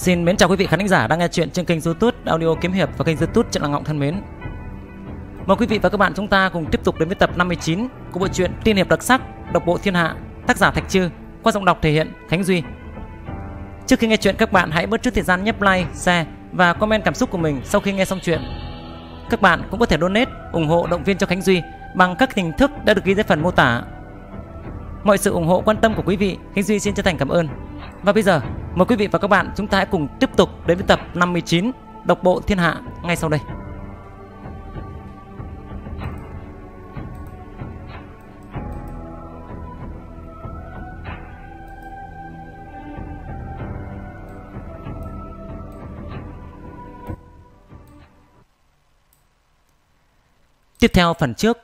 Xin mến chào quý vị khán giả đang nghe chuyện trên kênh YouTube Audio Kiếm hiệp và kênh YouTube Trận Lăng Ngọng thân mến. Mời quý vị và các bạn chúng ta cùng tiếp tục đến với tập 59 của bộ truyện Tiên hiệp đặc sắc Độc bộ thiên hạ, tác giả Thạch Trư, qua giọng đọc thể hiện Khánh Duy. Trước khi nghe chuyện các bạn hãy bớt chút thời gian nhấp like, share và comment cảm xúc của mình sau khi nghe xong chuyện. Các bạn cũng có thể donate ủng hộ động viên cho Khánh Duy bằng các hình thức đã được ghi dưới phần mô tả. Mọi sự ủng hộ quan tâm của quý vị, Khánh Duy xin chân thành cảm ơn. Và bây giờ Mời quý vị và các bạn chúng ta hãy cùng tiếp tục đến với tập 59 Độc bộ thiên hạ ngay sau đây. Tiếp theo phần trước,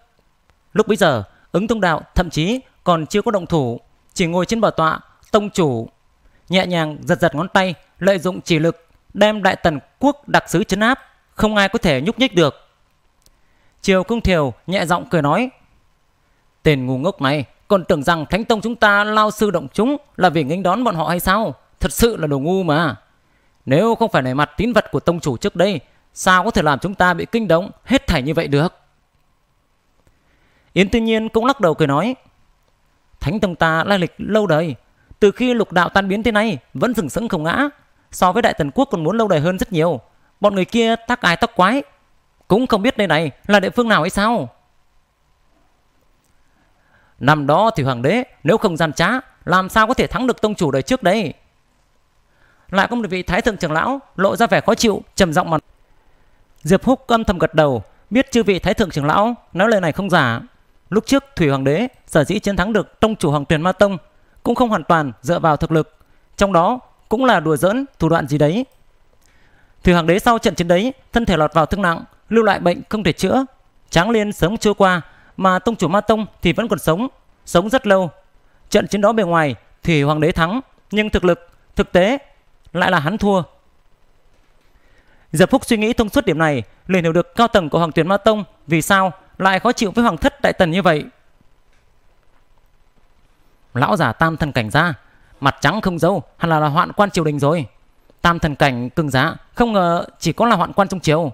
lúc bấy giờ, ứng tông đạo thậm chí còn chưa có động thủ, chỉ ngồi trên bờ tọa, tông chủ nhẹ nhàng giật giật ngón tay, lợi dụng chỉ lực, đem đại tần quốc đặc sứ chấn áp, không ai có thể nhúc nhích được. Triều Công Thiều nhẹ giọng cười nói, Tên ngu ngốc này còn tưởng rằng Thánh Tông chúng ta lao sư động chúng là vì nghênh đón bọn họ hay sao? Thật sự là đồ ngu mà. Nếu không phải nảy mặt tín vật của Tông chủ trước đây, sao có thể làm chúng ta bị kinh động hết thảy như vậy được? Yến Tư Nhiên cũng lắc đầu cười nói, Thánh Tông ta lai lịch lâu đời, từ khi lục đạo tan biến thế này vẫn sừng sững không ngã, so với đại tần quốc còn muốn lâu đời hơn rất nhiều. Bọn người kia tắc ai tắc quái, cũng không biết nơi này là địa phương nào hay sao. Năm đó thì hoàng đế nếu không gian trá, làm sao có thể thắng được tông chủ đời trước đây? Lại có một vị thái thượng trưởng lão lộ ra vẻ khó chịu, trầm giọng mà. Diệp Húc âm thầm gật đầu, biết chư vị thái thượng trưởng lão nói lời này không giả. Lúc trước Thủy Hoàng đế sở dĩ chiến thắng được tông chủ Hoàng Tuyền Ma Tông cũng không hoàn toàn dựa vào thực lực, trong đó cũng là đùa giỡn thủ đoạn gì đấy. Thủy Hoàng đế sau trận chiến đấy, thân thể lọt vào thương nặng, lưu lại bệnh không thể chữa. Tráng Liên sớm chưa qua, mà tông chủ Ma Tông thì vẫn còn sống, sống rất lâu. Trận chiến đó bề ngoài, Thủy Hoàng đế thắng, nhưng thực lực, thực tế lại là hắn thua. Giờ Phúc suy nghĩ thông suốt điểm này, liền hiểu được cao tầng của Hoàng Tuyển Ma Tông vì sao lại khó chịu với Hoàng Thất Đại Tần như vậy lão già tam thần cảnh ra mặt trắng không dâu hẳn là, là hoạn quan triều đình rồi tam thần cảnh cưng giá không ngờ chỉ có là hoạn quan trong triều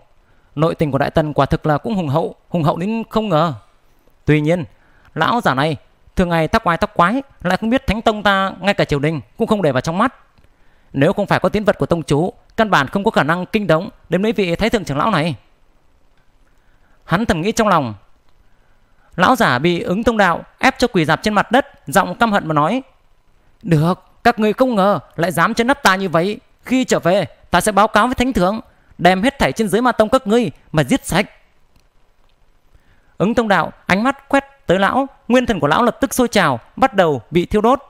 nội tình của đại tần quả thực là cũng hùng hậu hùng hậu đến không ngờ tuy nhiên lão già này thường ngày tóc quái tóc quái lại không biết thánh tông ta ngay cả triều đình cũng không để vào trong mắt nếu không phải có tiến vật của tông chú căn bản không có khả năng kinh động đến mấy vị thái thượng trưởng lão này hắn thầm nghĩ trong lòng Lão giả bị ứng thông đạo ép cho quỳ dạp trên mặt đất, giọng căm hận mà nói. Được, các người không ngờ lại dám chấn áp ta như vậy. Khi trở về, ta sẽ báo cáo với thánh thượng, đem hết thảy trên dưới ma tông các ngươi mà giết sạch. Ứng thông đạo ánh mắt quét tới lão, nguyên thần của lão lập tức sôi trào, bắt đầu bị thiêu đốt.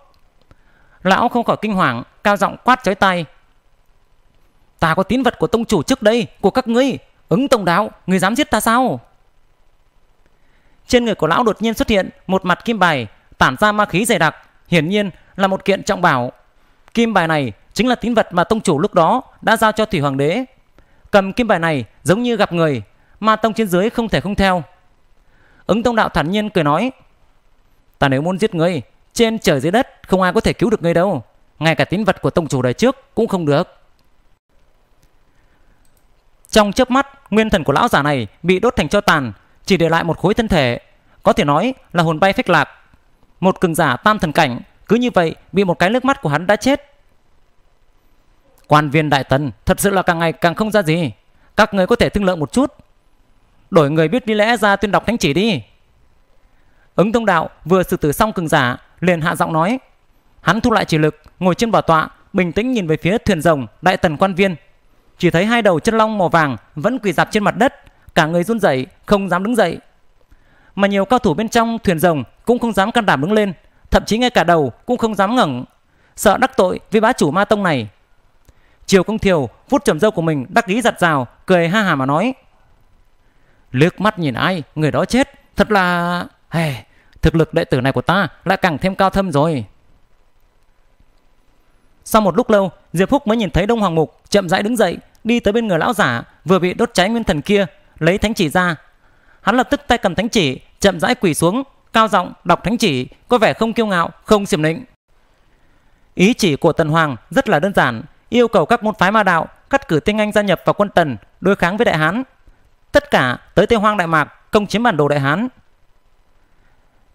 Lão không khỏi kinh hoàng, cao giọng quát chói tay: Ta có tín vật của tông chủ trước đây, của các ngươi. Ứng tổng đạo, người dám giết ta sao? Trên người của lão đột nhiên xuất hiện một mặt kim bài tản ra ma khí dày đặc, hiển nhiên là một kiện trọng bảo. Kim bài này chính là tín vật mà tông chủ lúc đó đã giao cho thủy hoàng đế. Cầm kim bài này giống như gặp người, ma tông trên dưới không thể không theo. Ứng tông đạo thản nhiên cười nói, ta nếu muốn giết ngươi, trên trời dưới đất không ai có thể cứu được ngươi đâu, ngay cả tín vật của tông chủ đời trước cũng không được. Trong chớp mắt, nguyên thần của lão giả này bị đốt thành cho tàn, chỉ để lại một khối thân thể, có thể nói là hồn bay phách lạc. Một cường giả tam thần cảnh cứ như vậy bị một cái nước mắt của hắn đã chết. Quan viên đại tần thật sự là càng ngày càng không ra gì. Các người có thể thương lượng một chút. Đổi người biết đi lẽ ra tuyên đọc thánh chỉ đi. Ứng thông đạo vừa xử tử xong cường giả liền hạ giọng nói. Hắn thu lại chỉ lực, ngồi trên bảo tọa, bình tĩnh nhìn về phía thuyền rồng đại tần quan viên. Chỉ thấy hai đầu chân long màu vàng vẫn quỳ dạp trên mặt đất, cả người run rẩy, không dám đứng dậy. Mà nhiều cao thủ bên trong thuyền rồng cũng không dám can đảm đứng lên, thậm chí ngay cả đầu cũng không dám ngẩng, sợ đắc tội với bá chủ ma tông này. Triều Công Thiều vút trầm dâu của mình đắc ý giặt rào, cười ha hà mà nói. Liếc mắt nhìn ai, người đó chết, thật là... Hey, thực lực đệ tử này của ta lại càng thêm cao thâm rồi. Sau một lúc lâu, Diệp Phúc mới nhìn thấy Đông Hoàng Mục chậm rãi đứng dậy, đi tới bên người lão giả vừa bị đốt cháy nguyên thần kia, lấy thánh chỉ ra. Hắn lập tức tay cầm thánh chỉ, chậm rãi quỳ xuống, cao giọng đọc thánh chỉ, có vẻ không kiêu ngạo, không xiểm nịnh. Ý chỉ của Tần Hoàng rất là đơn giản, yêu cầu các môn phái ma đạo cắt cử tinh anh gia nhập vào quân Tần, đối kháng với Đại Hán. Tất cả tới Tây Hoang Đại Mạc, công chiếm bản đồ Đại Hán.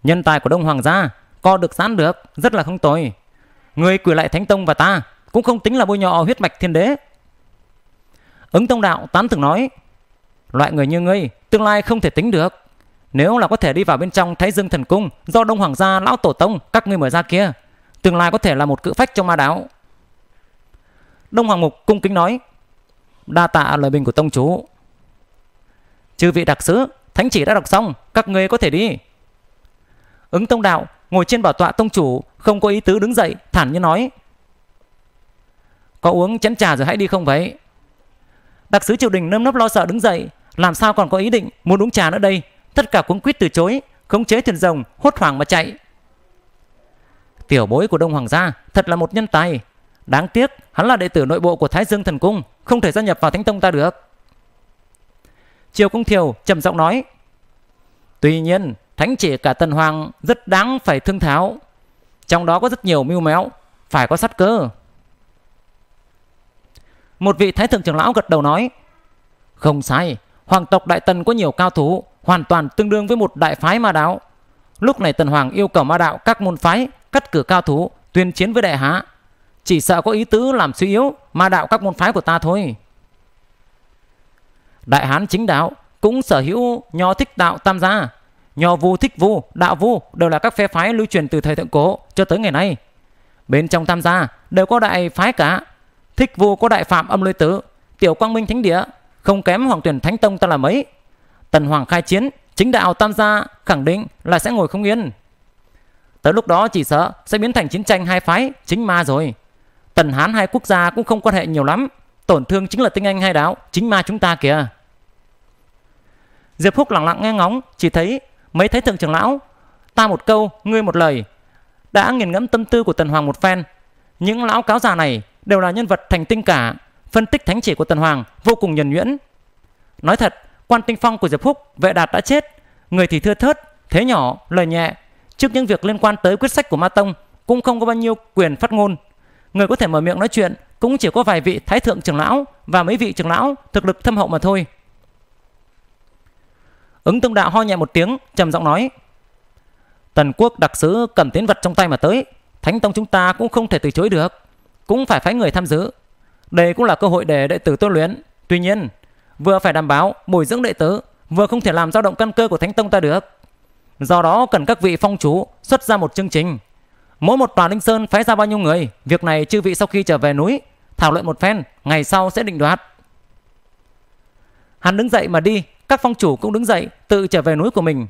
Nhân tài của Đông Hoàng gia, co được giãn được, rất là không tồi. Người quỳ lại Thánh Tông và ta, cũng không tính là bôi nhọ huyết mạch thiên đế. Ứng Tông Đạo tán thưởng nói, Loại người như ngươi, tương lai không thể tính được. Nếu là có thể đi vào bên trong Thái Dương Thần Cung do Đông Hoàng gia lão tổ tông các ngươi mở ra kia, tương lai có thể là một cự phách trong ma đáo. Đông Hoàng Mục cung kính nói, đa tạ lời bình của tông chú. Chư vị đặc sứ, thánh chỉ đã đọc xong, các ngươi có thể đi. Ứng tông đạo ngồi trên bảo tọa tông chủ, không có ý tứ đứng dậy, thản nhiên nói. Có uống chén trà rồi hãy đi không vậy? Đặc sứ triều đình nơm nấp lo sợ đứng dậy, làm sao còn có ý định muốn uống trà nữa đây tất cả cuống quýt từ chối khống chế thuyền rồng hốt hoảng mà chạy tiểu bối của đông hoàng gia thật là một nhân tài đáng tiếc hắn là đệ tử nội bộ của thái dương thần cung không thể gia nhập vào thánh tông ta được triều công thiều trầm giọng nói tuy nhiên thánh chỉ cả tần hoàng rất đáng phải thương tháo trong đó có rất nhiều mưu méo phải có sắt cơ một vị thái thượng trưởng lão gật đầu nói không sai hoàng tộc Đại Tần có nhiều cao thủ, hoàn toàn tương đương với một đại phái ma đạo. Lúc này Tần Hoàng yêu cầu ma đạo các môn phái cắt cử cao thủ, tuyên chiến với đại hạ. Chỉ sợ có ý tứ làm suy yếu ma đạo các môn phái của ta thôi. Đại Hán chính đạo cũng sở hữu nho thích đạo tam gia. Nho vu thích vu, đạo vu đều là các phe phái lưu truyền từ thời thượng cổ cho tới ngày nay. Bên trong tam gia đều có đại phái cả. Thích vu có đại phạm âm lôi tử, tiểu quang minh thánh địa không kém Hoàng Tuyển Thánh Tông ta là mấy. Tần Hoàng khai chiến, chính đạo tam gia khẳng định là sẽ ngồi không yên. Tới lúc đó chỉ sợ sẽ biến thành chiến tranh hai phái, chính ma rồi. Tần Hán hai quốc gia cũng không quan hệ nhiều lắm, tổn thương chính là tinh anh hai đạo, chính ma chúng ta kìa. Diệp Phúc lặng lặng nghe ngóng, chỉ thấy mấy thái thượng trưởng lão, ta một câu, ngươi một lời, đã nghiền ngẫm tâm tư của Tần Hoàng một phen. Những lão cáo già này đều là nhân vật thành tinh cả, phân tích thánh chỉ của Tần Hoàng vô cùng nhuần nhuyễn. Nói thật, quan tinh phong của Diệp Húc, vệ đạt đã chết, người thì thưa thớt, thế nhỏ, lời nhẹ. Trước những việc liên quan tới quyết sách của Ma Tông cũng không có bao nhiêu quyền phát ngôn. Người có thể mở miệng nói chuyện cũng chỉ có vài vị thái thượng trưởng lão và mấy vị trưởng lão thực lực thâm hậu mà thôi. Ứng Tông Đạo ho nhẹ một tiếng, trầm giọng nói: "Tần Quốc đặc sứ cầm tiến vật trong tay mà tới, Thánh Tông chúng ta cũng không thể từ chối được, cũng phải phái người tham dự. Đây cũng là cơ hội để đệ tử tu luyện. Tuy nhiên, vừa phải đảm bảo bồi dưỡng đệ tử, vừa không thể làm dao động căn cơ của Thánh Tông ta được. Do đó cần các vị phong chủ xuất ra một chương trình. Mỗi một tòa linh sơn phái ra bao nhiêu người, việc này chư vị sau khi trở về núi, thảo luận một phen, ngày sau sẽ định đoạt. Hắn đứng dậy mà đi, các phong chủ cũng đứng dậy, tự trở về núi của mình.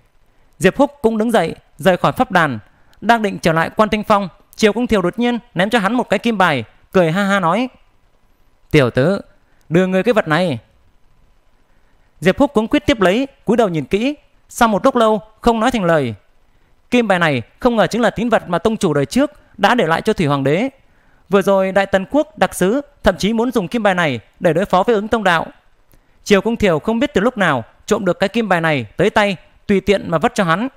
Diệp Húc cũng đứng dậy, rời khỏi pháp đàn, đang định trở lại quan tinh phong, Triều Công Thiều đột nhiên ném cho hắn một cái kim bài, cười ha ha nói. Tiểu tử, đưa người cái vật này. Diệp Húc cũng quyết tiếp lấy, cúi đầu nhìn kỹ. Sau một lúc lâu, không nói thành lời. Kim bài này không ngờ chính là tín vật mà tông chủ đời trước đã để lại cho Thủy Hoàng đế. Vừa rồi Đại Tần Quốc đặc sứ thậm chí muốn dùng kim bài này để đối phó với ứng tông đạo. Triều cung thiều không biết từ lúc nào trộm được cái kim bài này tới tay tùy tiện mà vất cho hắn.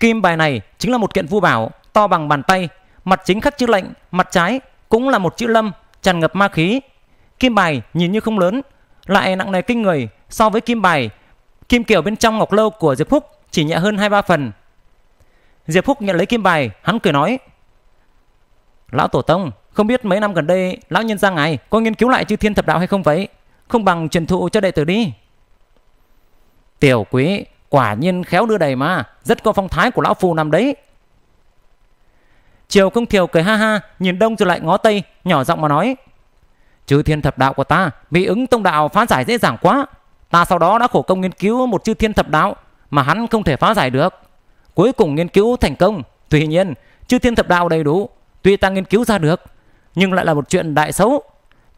Kim bài này chính là một kiện vu bảo to bằng bàn tay, mặt chính khắc chữ lệnh, mặt trái cũng là một chữ lâm tràn ngập ma khí. Kim bài nhìn như không lớn, lại nặng nề kinh người so với kim bài. Kim kiểu bên trong ngọc lâu của Diệp Phúc chỉ nhẹ hơn 2-3 phần. Diệp Phúc nhận lấy kim bài, hắn cười nói. Lão Tổ Tông, không biết mấy năm gần đây lão nhân ra ngài có nghiên cứu lại chư thiên thập đạo hay không vậy? Không bằng truyền thụ cho đệ tử đi. Tiểu quý, quả nhiên khéo đưa đầy mà, rất có phong thái của lão phù nằm đấy. Triều công thiều cười ha ha, nhìn đông rồi lại ngó tây, nhỏ giọng mà nói. Chư thiên thập đạo của ta bị ứng tông đạo phá giải dễ dàng quá. Ta sau đó đã khổ công nghiên cứu một chư thiên thập đạo mà hắn không thể phá giải được. Cuối cùng nghiên cứu thành công. Tuy nhiên, chư thiên thập đạo đầy đủ. Tuy ta nghiên cứu ra được, nhưng lại là một chuyện đại xấu.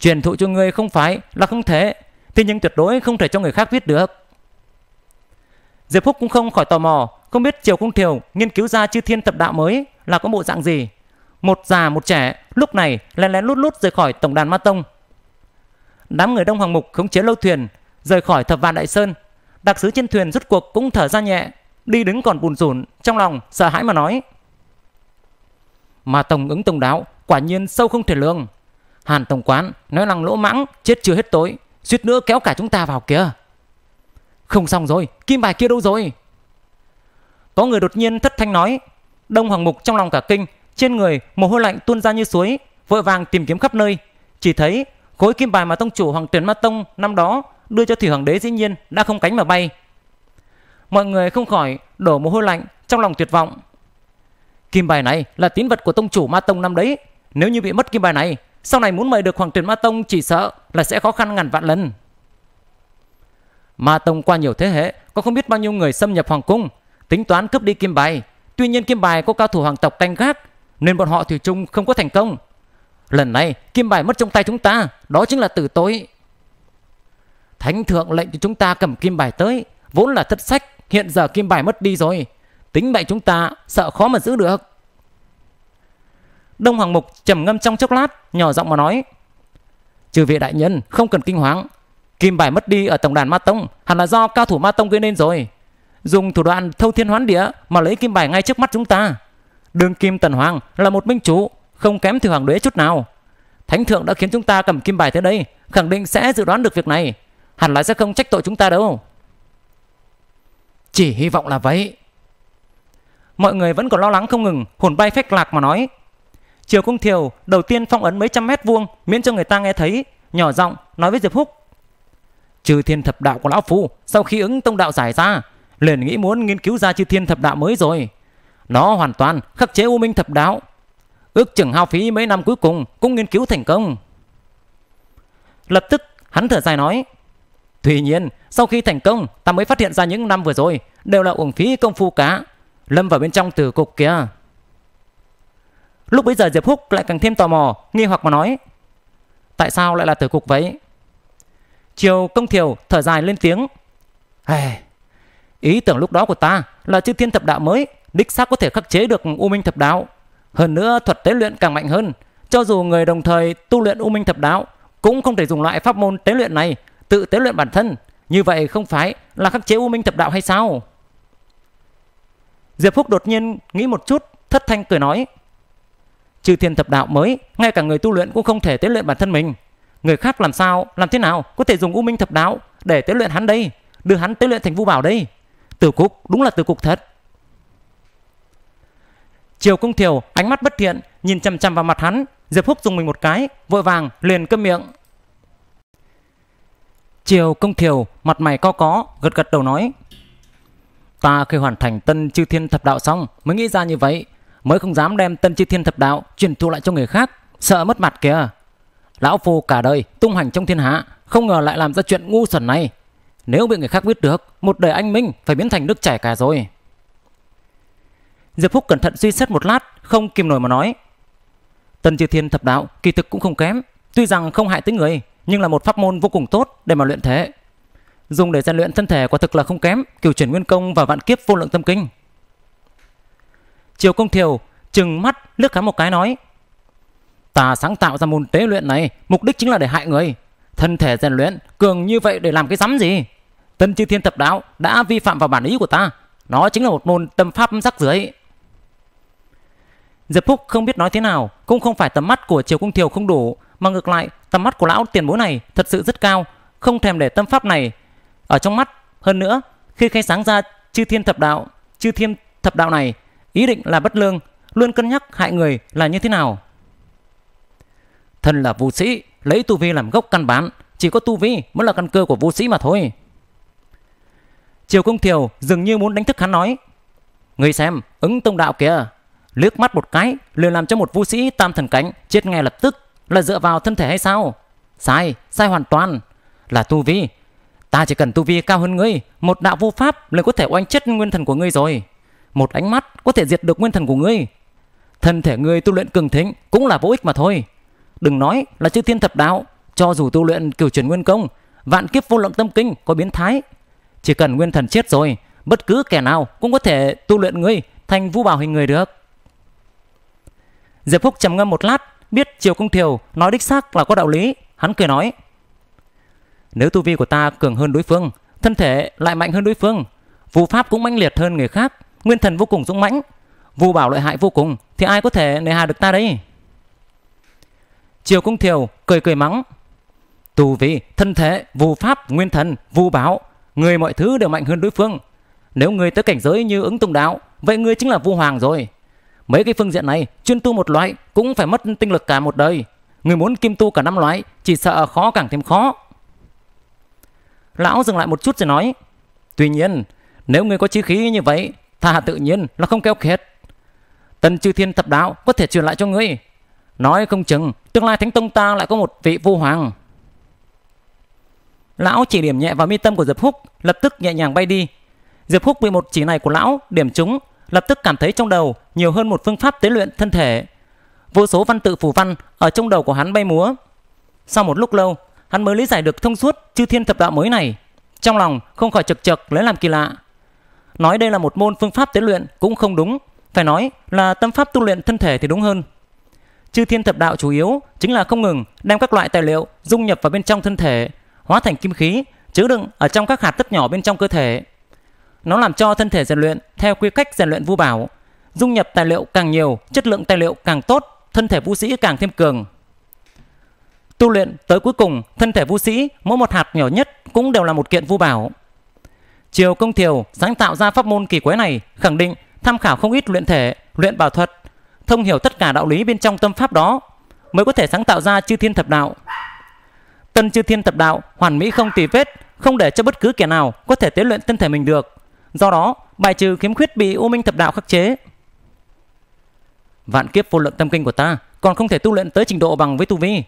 Truyền thụ cho người không phải là không thể, thế nhưng tuyệt đối không thể cho người khác biết được. Diệp Phúc cũng không khỏi tò mò, không biết Triều công Thiều nghiên cứu ra chư thiên thập đạo mới là có bộ dạng gì. Một già một trẻ lúc này lén lén lút lút rời khỏi tổng đàn Ma Tông. Đám người Đông Hoàng Mục khống chế lâu thuyền, rời khỏi thập vạn đại sơn. Đặc sứ trên thuyền rút cuộc cũng thở ra nhẹ, đi đứng còn bùn rủn, trong lòng sợ hãi mà nói. Ma Tông ứng tông đáo, quả nhiên sâu không thể lường. Hàn Tổng Quán nói năng lỗ mãng, chết chưa hết tối, suýt nữa kéo cả chúng ta vào kia. Không xong rồi, kim bài kia đâu rồi? Có người đột nhiên thất thanh nói Đông Hoàng Mục trong lòng cả kinh, trên người mồ hôi lạnh tuôn ra như suối, vội vàng tìm kiếm khắp nơi, chỉ thấy khối kim bài mà tông chủ Hoàng Tuyển Ma Tông năm đó đưa cho thủy hoàng đế dĩ nhiên đã không cánh mà bay. Mọi người không khỏi đổ mồ hôi lạnh trong lòng tuyệt vọng. Kim bài này là tín vật của tông chủ Ma Tông năm đấy, nếu như bị mất kim bài này, sau này muốn mời được Hoàng Tuyển Ma Tông chỉ sợ là sẽ khó khăn ngàn vạn lần. Ma Tông qua nhiều thế hệ có không biết bao nhiêu người xâm nhập Hoàng Cung, tính toán cướp đi kim bài Tuy nhiên Kim Bài có cao thủ hoàng tộc canh gác nên bọn họ thủy chung không có thành công. Lần này Kim Bài mất trong tay chúng ta, đó chính là tử tối. Thánh thượng lệnh cho chúng ta cầm Kim Bài tới, vốn là thất sách, hiện giờ Kim Bài mất đi rồi. Tính mệnh chúng ta sợ khó mà giữ được. Đông Hoàng Mục trầm ngâm trong chốc lát, nhỏ giọng mà nói. Trừ vị đại nhân, không cần kinh hoàng. Kim Bài mất đi ở tổng đàn Ma Tông, hẳn là do cao thủ Ma Tông gây nên rồi dùng thủ đoạn thâu thiên hoán địa mà lấy kim bài ngay trước mắt chúng ta. Đường kim tần hoàng là một minh chủ, không kém thì hoàng đế chút nào. Thánh thượng đã khiến chúng ta cầm kim bài thế đây, khẳng định sẽ dự đoán được việc này. Hẳn là sẽ không trách tội chúng ta đâu. Chỉ hy vọng là vậy. Mọi người vẫn còn lo lắng không ngừng, hồn bay phách lạc mà nói. Triều Cung Thiều đầu tiên phong ấn mấy trăm mét vuông miễn cho người ta nghe thấy, nhỏ giọng nói với Diệp Húc. Trừ thiên thập đạo của Lão Phu sau khi ứng tông đạo giải ra, liền nghĩ muốn nghiên cứu ra chư thiên thập đạo mới rồi. Nó hoàn toàn khắc chế u minh thập đạo. Ước chừng hao phí mấy năm cuối cùng cũng nghiên cứu thành công. Lập tức hắn thở dài nói. Tuy nhiên, sau khi thành công, ta mới phát hiện ra những năm vừa rồi đều là uổng phí công phu cá. Lâm vào bên trong tử cục kia. Lúc bấy giờ Diệp Húc lại càng thêm tò mò, nghi hoặc mà nói. Tại sao lại là tử cục vậy? Chiều công thiều thở dài lên tiếng. Hề, Ý tưởng lúc đó của ta là chư thiên thập đạo mới, đích xác có thể khắc chế được U Minh thập đạo. Hơn nữa thuật tế luyện càng mạnh hơn, cho dù người đồng thời tu luyện U Minh thập đạo cũng không thể dùng loại pháp môn tế luyện này tự tế luyện bản thân, như vậy không phải là khắc chế U Minh thập đạo hay sao? Diệp Phúc đột nhiên nghĩ một chút, thất thanh cười nói: "Chư thiên thập đạo mới, ngay cả người tu luyện cũng không thể tế luyện bản thân mình, người khác làm sao, làm thế nào có thể dùng U Minh thập đạo để tế luyện hắn đây, đưa hắn tế luyện thành vu bảo đây?" Từ cục đúng là từ cục thật Triều Công Thiều ánh mắt bất thiện Nhìn chằm chằm vào mặt hắn Diệp Húc dùng mình một cái Vội vàng liền cơm miệng Triều Công Thiều mặt mày co có Gật gật đầu nói Ta khi hoàn thành tân chư thiên thập đạo xong Mới nghĩ ra như vậy Mới không dám đem tân chư thiên thập đạo Truyền thụ lại cho người khác Sợ mất mặt kìa Lão Phu cả đời tung hành trong thiên hạ Không ngờ lại làm ra chuyện ngu xuẩn này nếu bị người khác biết được, một đời anh Minh phải biến thành nước chảy cả rồi. Diệp Phúc cẩn thận suy xét một lát, không kìm nổi mà nói. Tần Triều Thiên thập đạo kỳ thực cũng không kém, tuy rằng không hại tới người, nhưng là một pháp môn vô cùng tốt để mà luyện thế Dùng để rèn luyện thân thể quả thực là không kém, kiểu chuyển nguyên công và vạn kiếp vô lượng tâm kinh. Triều Công Thiều trừng mắt lướt khám một cái nói: "Ta sáng tạo ra môn tế luyện này, mục đích chính là để hại người, thân thể rèn luyện cường như vậy để làm cái rắm gì?" Tân Chư Thiên Thập Đạo đã vi phạm vào bản ý của ta. Nó chính là một môn tâm pháp rắc rưởi. Diệp Phúc không biết nói thế nào, cũng không phải tầm mắt của Triều Cung Thiều không đủ, mà ngược lại, tầm mắt của lão tiền bối này thật sự rất cao, không thèm để tâm pháp này ở trong mắt. Hơn nữa, khi khai sáng ra Chư Thiên Thập Đạo, Chư Thiên Thập Đạo này, ý định là bất lương, luôn cân nhắc hại người là như thế nào. Thân là vũ sĩ, lấy tu vi làm gốc căn bản, chỉ có tu vi mới là căn cơ của vũ sĩ mà thôi. Triều Công Thiều dường như muốn đánh thức hắn nói. Người xem, ứng tông đạo kìa. liếc mắt một cái, liền làm cho một vũ sĩ tam thần cánh chết ngay lập tức. Là dựa vào thân thể hay sao? Sai, sai hoàn toàn. Là tu vi. Ta chỉ cần tu vi cao hơn ngươi, một đạo vô pháp liền có thể oanh chết nguyên thần của ngươi rồi. Một ánh mắt có thể diệt được nguyên thần của ngươi. Thân thể ngươi tu luyện cường thịnh cũng là vô ích mà thôi. Đừng nói là chư thiên thập đạo, cho dù tu luyện cửu chuyển nguyên công, vạn kiếp vô lượng tâm kinh có biến thái chỉ cần nguyên thần chết rồi, bất cứ kẻ nào cũng có thể tu luyện ngươi thành vũ bảo hình người được. Diệp Phúc trầm ngâm một lát, biết Triều Công Thiều nói đích xác là có đạo lý, hắn cười nói. Nếu tu vi của ta cường hơn đối phương, thân thể lại mạnh hơn đối phương, vũ pháp cũng mãnh liệt hơn người khác, nguyên thần vô cùng dũng mãnh, vũ bảo lợi hại vô cùng, thì ai có thể nề hà được ta đấy? Triều Công Thiều cười cười mắng. Tu vi, thân thể, vũ pháp, nguyên thần, vũ bảo người mọi thứ đều mạnh hơn đối phương. Nếu người tới cảnh giới như ứng tùng đạo, vậy người chính là vua hoàng rồi. Mấy cái phương diện này, chuyên tu một loại cũng phải mất tinh lực cả một đời. Người muốn kim tu cả năm loại, chỉ sợ khó càng thêm khó. Lão dừng lại một chút rồi nói, tuy nhiên, nếu người có chí khí như vậy, thà tự nhiên là không keo kiệt. Tần chư thiên thập đạo có thể truyền lại cho ngươi. Nói không chừng, tương lai thánh tông ta lại có một vị vua hoàng. Lão chỉ điểm nhẹ vào mi tâm của Diệp Húc, lập tức nhẹ nhàng bay đi. Diệp Húc bị một chỉ này của lão điểm trúng, lập tức cảm thấy trong đầu nhiều hơn một phương pháp tế luyện thân thể. Vô số văn tự phù văn ở trong đầu của hắn bay múa. Sau một lúc lâu, hắn mới lý giải được thông suốt chư thiên thập đạo mới này. Trong lòng không khỏi chật chật lấy làm kỳ lạ. Nói đây là một môn phương pháp tế luyện cũng không đúng, phải nói là tâm pháp tu luyện thân thể thì đúng hơn. Chư thiên thập đạo chủ yếu chính là không ngừng đem các loại tài liệu dung nhập vào bên trong thân thể hóa thành kim khí chứa đựng ở trong các hạt rất nhỏ bên trong cơ thể. Nó làm cho thân thể rèn luyện theo quy cách rèn luyện vu bảo, dung nhập tài liệu càng nhiều, chất lượng tài liệu càng tốt, thân thể vũ sĩ càng thêm cường. Tu luyện tới cuối cùng, thân thể vũ sĩ mỗi một hạt nhỏ nhất cũng đều là một kiện vu bảo. Triều Công Thiều sáng tạo ra pháp môn kỳ quái này, khẳng định tham khảo không ít luyện thể, luyện bảo thuật, thông hiểu tất cả đạo lý bên trong tâm pháp đó mới có thể sáng tạo ra chư thiên thập đạo. Tân chư thiên tập đạo, hoàn mỹ không tì vết, không để cho bất cứ kẻ nào có thể tế luyện thân thể mình được. Do đó, bài trừ khiếm khuyết bị u minh thập đạo khắc chế. Vạn kiếp vô lượng tâm kinh của ta còn không thể tu luyện tới trình độ bằng với tu vi.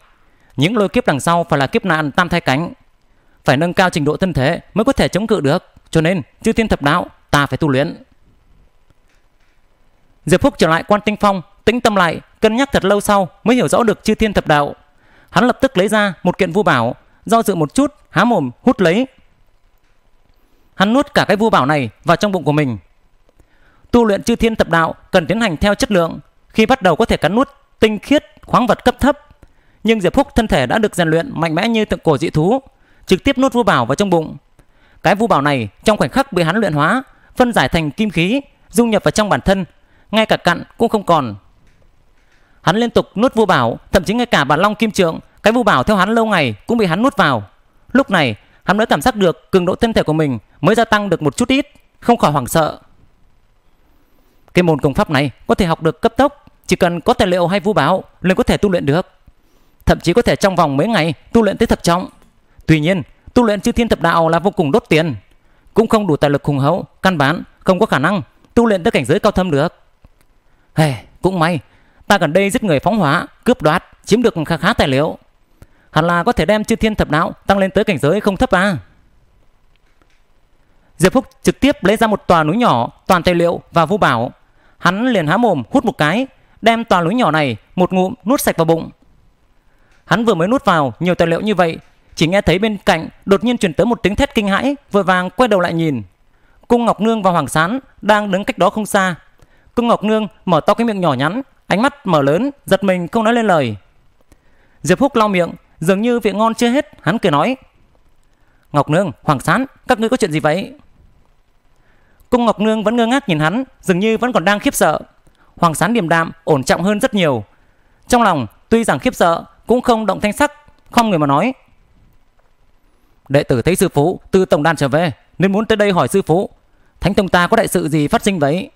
Những lôi kiếp đằng sau phải là kiếp nạn tam thai cánh. Phải nâng cao trình độ thân thể mới có thể chống cự được. Cho nên, chư thiên thập đạo, ta phải tu luyện. Diệp Phúc trở lại quan tinh phong, tĩnh tâm lại, cân nhắc thật lâu sau mới hiểu rõ được chư thiên thập đạo. Hắn lập tức lấy ra một kiện vu bảo, do dự một chút, há mồm hút lấy. Hắn nuốt cả cái vu bảo này vào trong bụng của mình. Tu luyện chư thiên tập đạo cần tiến hành theo chất lượng, khi bắt đầu có thể cắn nuốt tinh khiết khoáng vật cấp thấp, nhưng Diệp Phúc thân thể đã được rèn luyện mạnh mẽ như tượng cổ dị thú, trực tiếp nuốt vu bảo vào trong bụng. Cái vu bảo này trong khoảnh khắc bị hắn luyện hóa, phân giải thành kim khí, dung nhập vào trong bản thân, ngay cả cặn cũng không còn. Hắn liên tục nuốt vu bảo, thậm chí ngay cả bản long kim trượng, cái vu bảo theo hắn lâu ngày cũng bị hắn nuốt vào. Lúc này, hắn mới cảm giác được cường độ thân thể của mình mới gia tăng được một chút ít, không khỏi hoảng sợ. Cái môn công pháp này có thể học được cấp tốc, chỉ cần có tài liệu hay vu bảo liền có thể tu luyện được. Thậm chí có thể trong vòng mấy ngày tu luyện tới thập trọng. Tuy nhiên, tu luyện chư thiên thập đạo là vô cùng đốt tiền, cũng không đủ tài lực hùng hậu, căn bản không có khả năng tu luyện tới cảnh giới cao thâm được. Hey, cũng may ta gần đây giết người phóng hóa, cướp đoạt, chiếm được khá khá tài liệu. Hẳn là có thể đem chư thiên thập đạo tăng lên tới cảnh giới không thấp à. Diệp Phúc trực tiếp lấy ra một tòa núi nhỏ, toàn tài liệu và vũ bảo. Hắn liền há mồm hút một cái, đem tòa núi nhỏ này một ngụm nuốt sạch vào bụng. Hắn vừa mới nuốt vào nhiều tài liệu như vậy, chỉ nghe thấy bên cạnh đột nhiên truyền tới một tiếng thét kinh hãi, vội vàng quay đầu lại nhìn. Cung Ngọc Nương và Hoàng Sán đang đứng cách đó không xa. Cung Ngọc Nương mở to cái miệng nhỏ nhắn, ánh mắt mở lớn, giật mình không nói lên lời. Diệp Húc lau miệng, dường như việc ngon chưa hết, hắn cười nói. Ngọc Nương, Hoàng Sán, các ngươi có chuyện gì vậy? Cung Ngọc Nương vẫn ngơ ngác nhìn hắn, dường như vẫn còn đang khiếp sợ. Hoàng Sán điềm đạm, ổn trọng hơn rất nhiều. Trong lòng, tuy rằng khiếp sợ, cũng không động thanh sắc, không người mà nói. Đệ tử thấy sư phụ từ tổng đàn trở về, nên muốn tới đây hỏi sư phụ. Thánh tông ta có đại sự gì phát sinh vậy?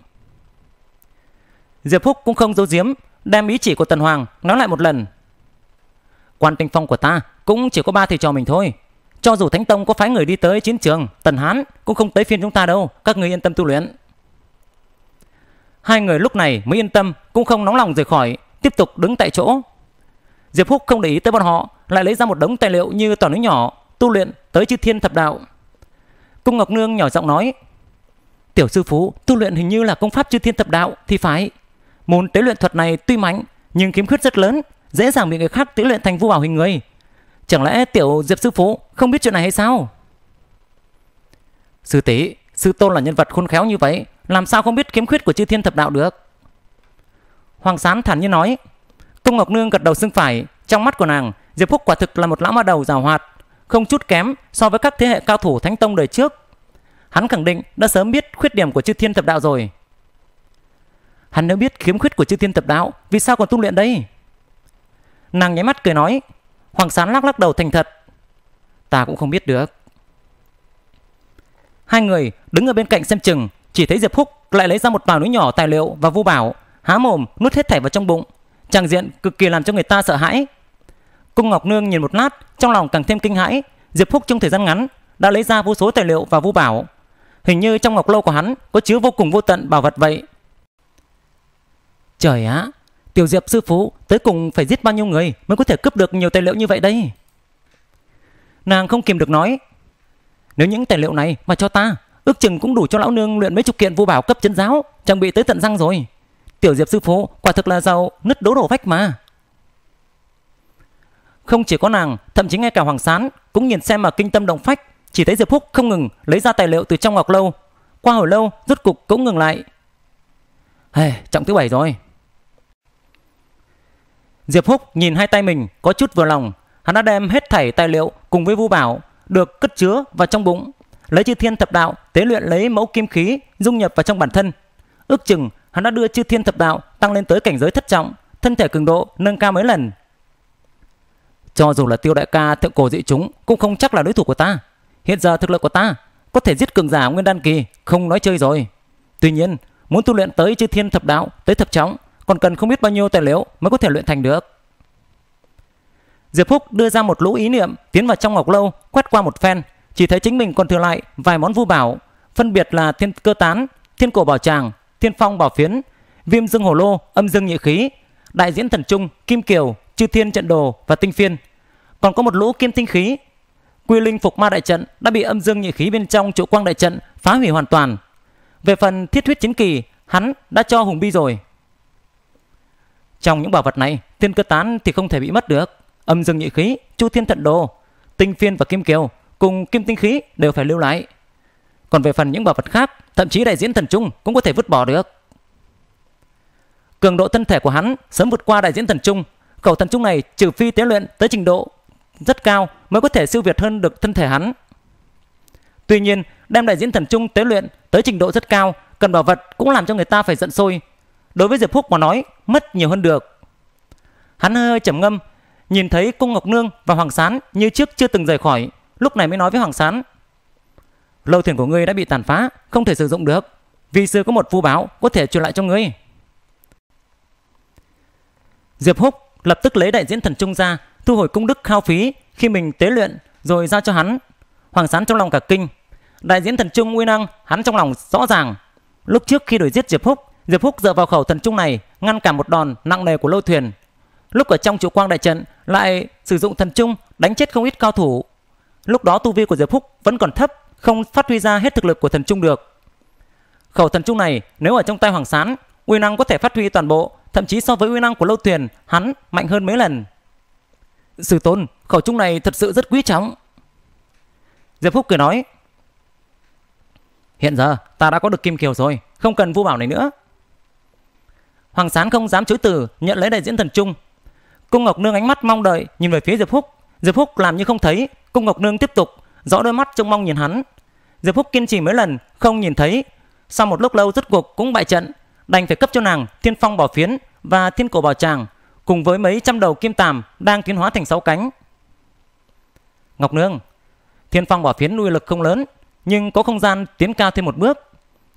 Diệp Phúc cũng không giấu giếm, đem ý chỉ của Tần Hoàng nói lại một lần. Quan tinh phong của ta cũng chỉ có ba thầy trò mình thôi. Cho dù Thánh Tông có phái người đi tới chiến trường, Tần Hán cũng không tới phiên chúng ta đâu, các người yên tâm tu luyện. Hai người lúc này mới yên tâm, cũng không nóng lòng rời khỏi, tiếp tục đứng tại chỗ. Diệp Húc không để ý tới bọn họ, lại lấy ra một đống tài liệu như toàn núi nhỏ, tu luyện tới chư thiên thập đạo. Cung Ngọc Nương nhỏ giọng nói, Tiểu sư phụ, tu luyện hình như là công pháp chư thiên thập đạo thì phải Môn tế luyện thuật này tuy mạnh nhưng khiếm khuyết rất lớn, dễ dàng bị người khác tế luyện thành vu bảo hình người. Chẳng lẽ tiểu Diệp sư phụ không biết chuyện này hay sao? Sư tỷ, sư tôn là nhân vật khôn khéo như vậy, làm sao không biết khiếm khuyết của chư thiên thập đạo được? Hoàng Sán thản nhiên nói. Cung Ngọc Nương gật đầu xương phải, trong mắt của nàng, Diệp Phúc quả thực là một lão ma đầu giàu hoạt, không chút kém so với các thế hệ cao thủ thánh tông đời trước. Hắn khẳng định đã sớm biết khuyết điểm của chư thiên thập đạo rồi. Hắn đã biết khiếm khuyết của chư thiên tập đạo Vì sao còn tu luyện đây Nàng nháy mắt cười nói Hoàng sán lắc lắc đầu thành thật Ta cũng không biết được Hai người đứng ở bên cạnh xem chừng Chỉ thấy Diệp Húc lại lấy ra một bào núi nhỏ tài liệu Và vu bảo Há mồm nuốt hết thảy vào trong bụng Tràng diện cực kỳ làm cho người ta sợ hãi Cung Ngọc Nương nhìn một lát Trong lòng càng thêm kinh hãi Diệp Húc trong thời gian ngắn đã lấy ra vô số tài liệu và vu bảo Hình như trong ngọc lâu của hắn có chứa vô cùng vô tận bảo vật vậy Trời ạ, Tiểu Diệp sư phụ tới cùng phải giết bao nhiêu người mới có thể cướp được nhiều tài liệu như vậy đây? Nàng không kìm được nói. Nếu những tài liệu này mà cho ta, ước chừng cũng đủ cho lão nương luyện mấy chục kiện vô bảo cấp chân giáo, trang bị tới tận răng rồi. Tiểu Diệp sư phụ quả thực là giàu nứt đố đổ vách mà. Không chỉ có nàng, thậm chí ngay cả Hoàng Sán cũng nhìn xem mà kinh tâm động phách, chỉ thấy Diệp Phúc không ngừng lấy ra tài liệu từ trong ngọc lâu. Qua hồi lâu, rốt cục cũng ngừng lại. Hey, trọng thứ bảy rồi, Diệp Húc nhìn hai tay mình có chút vừa lòng, hắn đã đem hết thảy tài liệu cùng với Vu Bảo được cất chứa vào trong bụng, lấy Chư Thiên Thập Đạo tế luyện lấy mẫu kim khí dung nhập vào trong bản thân. Ước chừng hắn đã đưa Chư Thiên Thập Đạo tăng lên tới cảnh giới thất trọng, thân thể cường độ nâng cao mấy lần. Cho dù là Tiêu Đại Ca thượng cổ dị chúng cũng không chắc là đối thủ của ta. Hiện giờ thực lực của ta có thể giết cường giả nguyên đan kỳ, không nói chơi rồi. Tuy nhiên, muốn tu luyện tới Chư Thiên Thập Đạo tới thập trọng còn cần không biết bao nhiêu tài liệu mới có thể luyện thành được. Diệp Phúc đưa ra một lũ ý niệm, tiến vào trong ngọc lâu, quét qua một phen, chỉ thấy chính mình còn thừa lại vài món vu bảo, phân biệt là thiên cơ tán, thiên cổ bảo tràng, thiên phong bảo phiến, viêm dương hồ lô, âm dương nhị khí, đại diễn thần trung, kim kiều, chư thiên trận đồ và tinh phiên. Còn có một lũ kim tinh khí, quy linh phục ma đại trận đã bị âm dương nhị khí bên trong chỗ quang đại trận phá hủy hoàn toàn. Về phần thiết huyết chính kỳ, hắn đã cho hùng bi rồi. Trong những bảo vật này, tiên cơ tán thì không thể bị mất được. Âm dương nhị khí, chu thiên thận đồ, tinh phiên và kim kiều cùng kim tinh khí đều phải lưu lại. Còn về phần những bảo vật khác, thậm chí đại diễn thần trung cũng có thể vứt bỏ được. Cường độ thân thể của hắn sớm vượt qua đại diễn thần trung. Khẩu thần trung này trừ phi tế luyện tới trình độ rất cao mới có thể siêu việt hơn được thân thể hắn. Tuy nhiên, đem đại diễn thần trung tế luyện tới trình độ rất cao, cần bảo vật cũng làm cho người ta phải giận sôi, đối với Diệp Phúc mà nói mất nhiều hơn được. Hắn hơi hơi trầm ngâm, nhìn thấy Cung Ngọc Nương và Hoàng Sán như trước chưa từng rời khỏi, lúc này mới nói với Hoàng Sán. Lâu thuyền của ngươi đã bị tàn phá, không thể sử dụng được. Vì xưa có một phu báo có thể truyền lại cho ngươi. Diệp Húc lập tức lấy đại diễn thần trung ra, thu hồi công đức khao phí khi mình tế luyện rồi giao cho hắn. Hoàng Sán trong lòng cả kinh. Đại diễn thần trung uy năng hắn trong lòng rõ ràng. Lúc trước khi đổi giết Diệp Húc, Diệp Húc dựa vào khẩu thần trung này ngăn cản một đòn nặng nề của Lôi Thuyền. Lúc ở trong trụ quang đại trận lại sử dụng thần trung đánh chết không ít cao thủ. Lúc đó tu vi của Diệp Húc vẫn còn thấp, không phát huy ra hết thực lực của thần trung được. Khẩu thần trung này nếu ở trong tay Hoàng Sán, uy năng có thể phát huy toàn bộ, thậm chí so với uy năng của Lâu Thuyền, hắn mạnh hơn mấy lần. Sử tôn, khẩu trung này thật sự rất quý trọng. Diệp Phúc cười nói, hiện giờ ta đã có được kim kiều rồi, không cần vu bảo này nữa. Hoàng Sán không dám chối từ, nhận lấy đại diễn thần trung. Cung Ngọc Nương ánh mắt mong đợi nhìn về phía Diệp Húc. Diệp Húc làm như không thấy, Cung Ngọc Nương tiếp tục, rõ đôi mắt trông mong nhìn hắn. Diệp Húc kiên trì mấy lần, không nhìn thấy. Sau một lúc lâu rốt cuộc cũng bại trận, đành phải cấp cho nàng Thiên Phong Bảo Phiến và Thiên Cổ Bảo Tràng, cùng với mấy trăm đầu kim tằm đang tiến hóa thành sáu cánh. Ngọc Nương, Thiên Phong Bảo Phiến nuôi lực không lớn, nhưng có không gian tiến cao thêm một bước.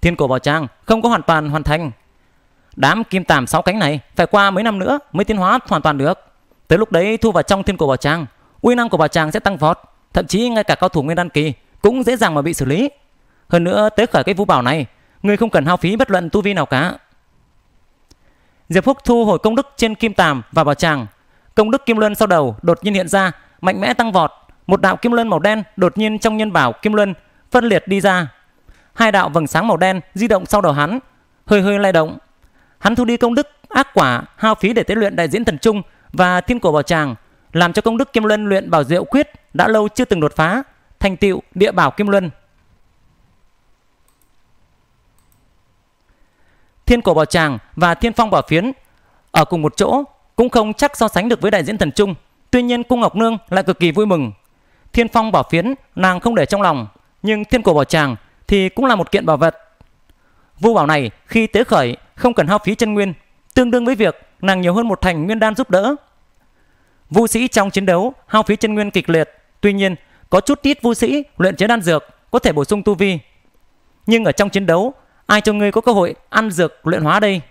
Thiên Cổ Bảo Tràng không có hoàn toàn hoàn thành, Đám kim tàm sáu cánh này phải qua mấy năm nữa mới tiến hóa hoàn toàn được. Tới lúc đấy thu vào trong thiên cổ bảo tràng, uy năng của bảo tràng sẽ tăng vọt, thậm chí ngay cả cao thủ nguyên đan kỳ cũng dễ dàng mà bị xử lý. Hơn nữa tới khởi cái vũ bảo này, người không cần hao phí bất luận tu vi nào cả. Diệp Phúc thu hồi công đức trên kim tàm và bảo tràng. Công đức kim luân sau đầu đột nhiên hiện ra, mạnh mẽ tăng vọt. Một đạo kim luân màu đen đột nhiên trong nhân bảo kim luân phân liệt đi ra. Hai đạo vầng sáng màu đen di động sau đầu hắn, hơi hơi lay động, Hắn thu đi công đức ác quả hao phí để tế luyện đại diễn thần trung và thiên cổ bảo tràng, làm cho công đức Kim Luân luyện bảo diệu quyết đã lâu chưa từng đột phá, thành tựu địa bảo Kim Luân. Thiên cổ bảo tràng và thiên phong bảo phiến ở cùng một chỗ cũng không chắc so sánh được với đại diễn thần trung. Tuy nhiên Cung Ngọc Nương lại cực kỳ vui mừng. Thiên phong bảo phiến nàng không để trong lòng, nhưng thiên cổ bảo tràng thì cũng là một kiện bảo vật Vu bảo này khi tế khởi không cần hao phí chân nguyên, tương đương với việc nàng nhiều hơn một thành nguyên đan giúp đỡ. Vu sĩ trong chiến đấu hao phí chân nguyên kịch liệt, tuy nhiên có chút ít vu sĩ luyện chế đan dược có thể bổ sung tu vi. Nhưng ở trong chiến đấu, ai cho ngươi có cơ hội ăn dược luyện hóa đây?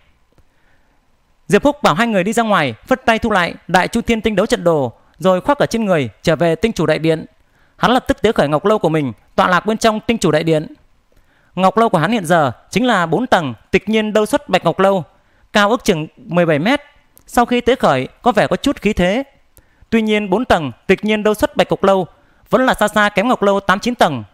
Diệp Húc bảo hai người đi ra ngoài, phất tay thu lại đại chu thiên tinh đấu trận đồ, rồi khoác ở trên người trở về tinh chủ đại điện. Hắn lập tức tế khởi ngọc lâu của mình, tọa lạc bên trong tinh chủ đại điện. Ngọc lâu của hắn hiện giờ chính là 4 tầng tịch nhiên đâu xuất bạch ngọc lâu, cao ước chừng 17 mét. Sau khi tế khởi có vẻ có chút khí thế. Tuy nhiên 4 tầng tịch nhiên đâu xuất bạch ngọc lâu vẫn là xa xa kém ngọc lâu 8-9 tầng.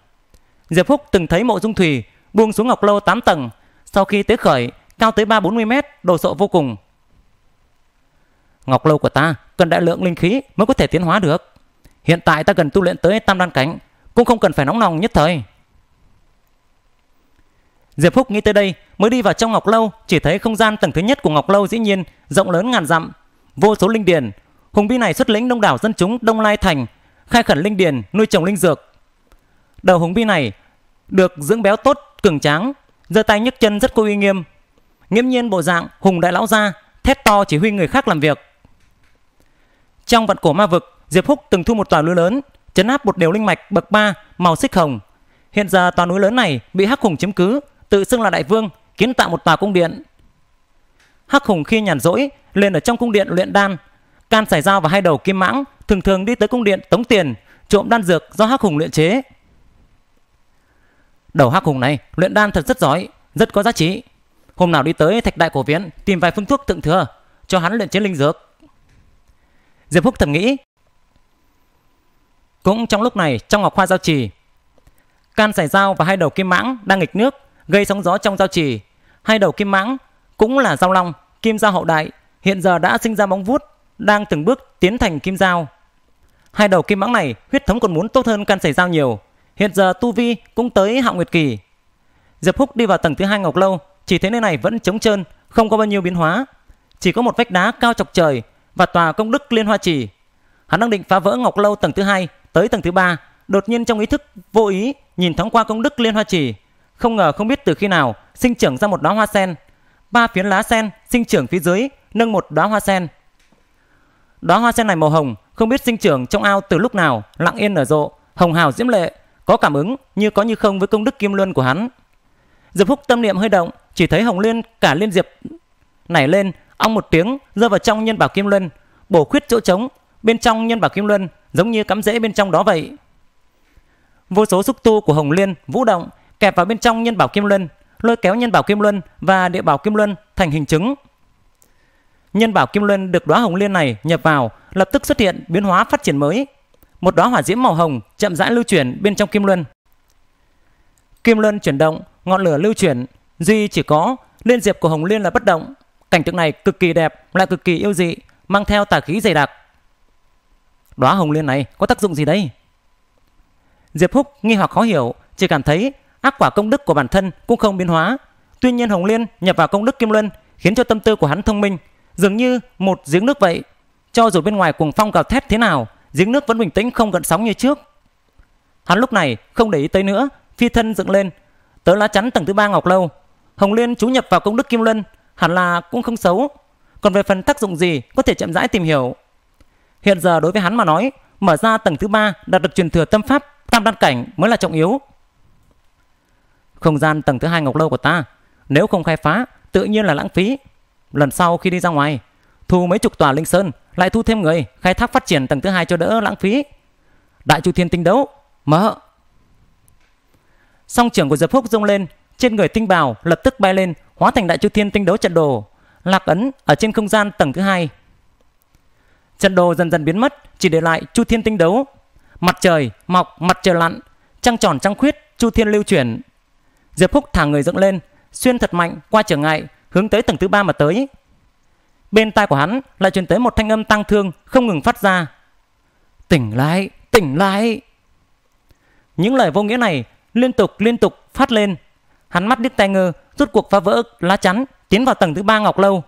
Diệp Phúc từng thấy mộ dung thủy buông xuống ngọc lâu 8 tầng, sau khi tế khởi cao tới 3-40 mét, đồ sộ vô cùng. Ngọc lâu của ta cần đại lượng linh khí mới có thể tiến hóa được. Hiện tại ta cần tu luyện tới tam đan cánh, cũng không cần phải nóng lòng nhất thời. Diệp Phúc nghĩ tới đây mới đi vào trong Ngọc Lâu chỉ thấy không gian tầng thứ nhất của Ngọc Lâu dĩ nhiên rộng lớn ngàn dặm, vô số linh điền. Hùng binh này xuất lĩnh đông đảo dân chúng Đông Lai Thành khai khẩn linh điền nuôi trồng linh dược. Đầu hùng binh này được dưỡng béo tốt, cường tráng, giơ tay nhấc chân rất có uy nghiêm. Nghiêm nhiên bộ dạng hùng đại lão gia thét to chỉ huy người khác làm việc. Trong vận cổ ma vực, Diệp Húc từng thu một tòa núi lớn, chấn áp một điều linh mạch bậc 3 màu xích hồng. Hiện giờ tòa núi lớn này bị hắc hùng chiếm cứ, tự xưng là đại vương, kiến tạo một tòa cung điện. Hắc Hùng khi nhàn rỗi, lên ở trong cung điện luyện đan. Can xảy dao và hai đầu kim mãng thường thường đi tới cung điện tống tiền, trộm đan dược do Hắc Hùng luyện chế. Đầu Hắc Hùng này luyện đan thật rất giỏi, rất có giá trị. Hôm nào đi tới thạch đại cổ viện tìm vài phương thuốc thượng thừa cho hắn luyện chế linh dược. Diệp Húc thầm nghĩ. Cũng trong lúc này trong ngọc khoa giao trì, Can Sải Dao và hai đầu kim mãng đang nghịch nước gây sóng gió trong giao trì Hai đầu kim mãng cũng là giao long, kim giao hậu đại, hiện giờ đã sinh ra móng vuốt, đang từng bước tiến thành kim giao. Hai đầu kim mãng này huyết thống còn muốn tốt hơn can xảy giao nhiều, hiện giờ tu vi cũng tới hạo nguyệt kỳ. Diệp Húc đi vào tầng thứ hai ngọc lâu, chỉ thấy nơi này vẫn trống trơn, không có bao nhiêu biến hóa, chỉ có một vách đá cao chọc trời và tòa công đức liên hoa trì. Hắn đang định phá vỡ ngọc lâu tầng thứ hai tới tầng thứ ba, đột nhiên trong ý thức vô ý nhìn thoáng qua công đức liên hoa trì, không ngờ không biết từ khi nào sinh trưởng ra một đóa hoa sen. Ba phiến lá sen sinh trưởng phía dưới nâng một đóa hoa sen. Đóa hoa sen này màu hồng, không biết sinh trưởng trong ao từ lúc nào, lặng yên nở rộ, hồng hào diễm lệ, có cảm ứng như có như không với công đức kim luân của hắn. Diệp Húc tâm niệm hơi động, chỉ thấy hồng liên cả liên diệp nảy lên, ong một tiếng rơi vào trong nhân bảo kim luân, bổ khuyết chỗ trống, bên trong nhân bảo kim luân giống như cắm rễ bên trong đó vậy. Vô số xúc tu của hồng liên vũ động, kẹp vào bên trong nhân bảo kim luân, lôi kéo nhân bảo kim luân và địa bảo kim luân thành hình chứng. Nhân bảo kim luân được đóa hồng liên này nhập vào, lập tức xuất hiện biến hóa phát triển mới. Một đóa hỏa diễm màu hồng chậm rãi lưu chuyển bên trong kim luân. Kim luân chuyển động, ngọn lửa lưu chuyển, duy chỉ có liên diệp của hồng liên là bất động. Cảnh tượng này cực kỳ đẹp, lại cực kỳ yêu dị, mang theo tà khí dày đặc. Đóa hồng liên này có tác dụng gì đây? Diệp Húc nghi hoặc khó hiểu, chỉ cảm thấy ác quả công đức của bản thân cũng không biến hóa. Tuy nhiên Hồng Liên nhập vào công đức Kim Luân khiến cho tâm tư của hắn thông minh, dường như một giếng nước vậy. Cho dù bên ngoài cuồng phong gào thét thế nào, giếng nước vẫn bình tĩnh không gợn sóng như trước. Hắn lúc này không để ý tới nữa, phi thân dựng lên, tới lá chắn tầng thứ ba ngọc lâu. Hồng Liên chú nhập vào công đức Kim Luân, hẳn là cũng không xấu. Còn về phần tác dụng gì có thể chậm rãi tìm hiểu. Hiện giờ đối với hắn mà nói, mở ra tầng thứ ba đạt được truyền thừa tâm pháp tam đan cảnh mới là trọng yếu. Không gian tầng thứ hai ngọc lâu của ta, nếu không khai phá, tự nhiên là lãng phí. Lần sau khi đi ra ngoài, thu mấy chục tòa linh sơn, lại thu thêm người, khai thác phát triển tầng thứ hai cho đỡ lãng phí. Đại chu thiên tinh đấu, mở. Song trưởng của giật Phúc rung lên, trên người tinh bào lập tức bay lên, hóa thành đại chu thiên tinh đấu trận đồ, lạc ấn ở trên không gian tầng thứ hai. Trận đồ dần dần biến mất, chỉ để lại chu thiên tinh đấu. Mặt trời mọc, mặt trời lặn, trăng tròn trăng khuyết, chu thiên lưu chuyển, Diệp Húc thả người dựng lên, xuyên thật mạnh qua trở ngại, hướng tới tầng thứ ba mà tới. Bên tai của hắn lại truyền tới một thanh âm tăng thương không ngừng phát ra. Tỉnh lại, tỉnh lại. Những lời vô nghĩa này liên tục liên tục phát lên. Hắn mắt đứt tay ngơ, rút cuộc phá vỡ lá chắn, tiến vào tầng thứ ba Ngọc Lâu.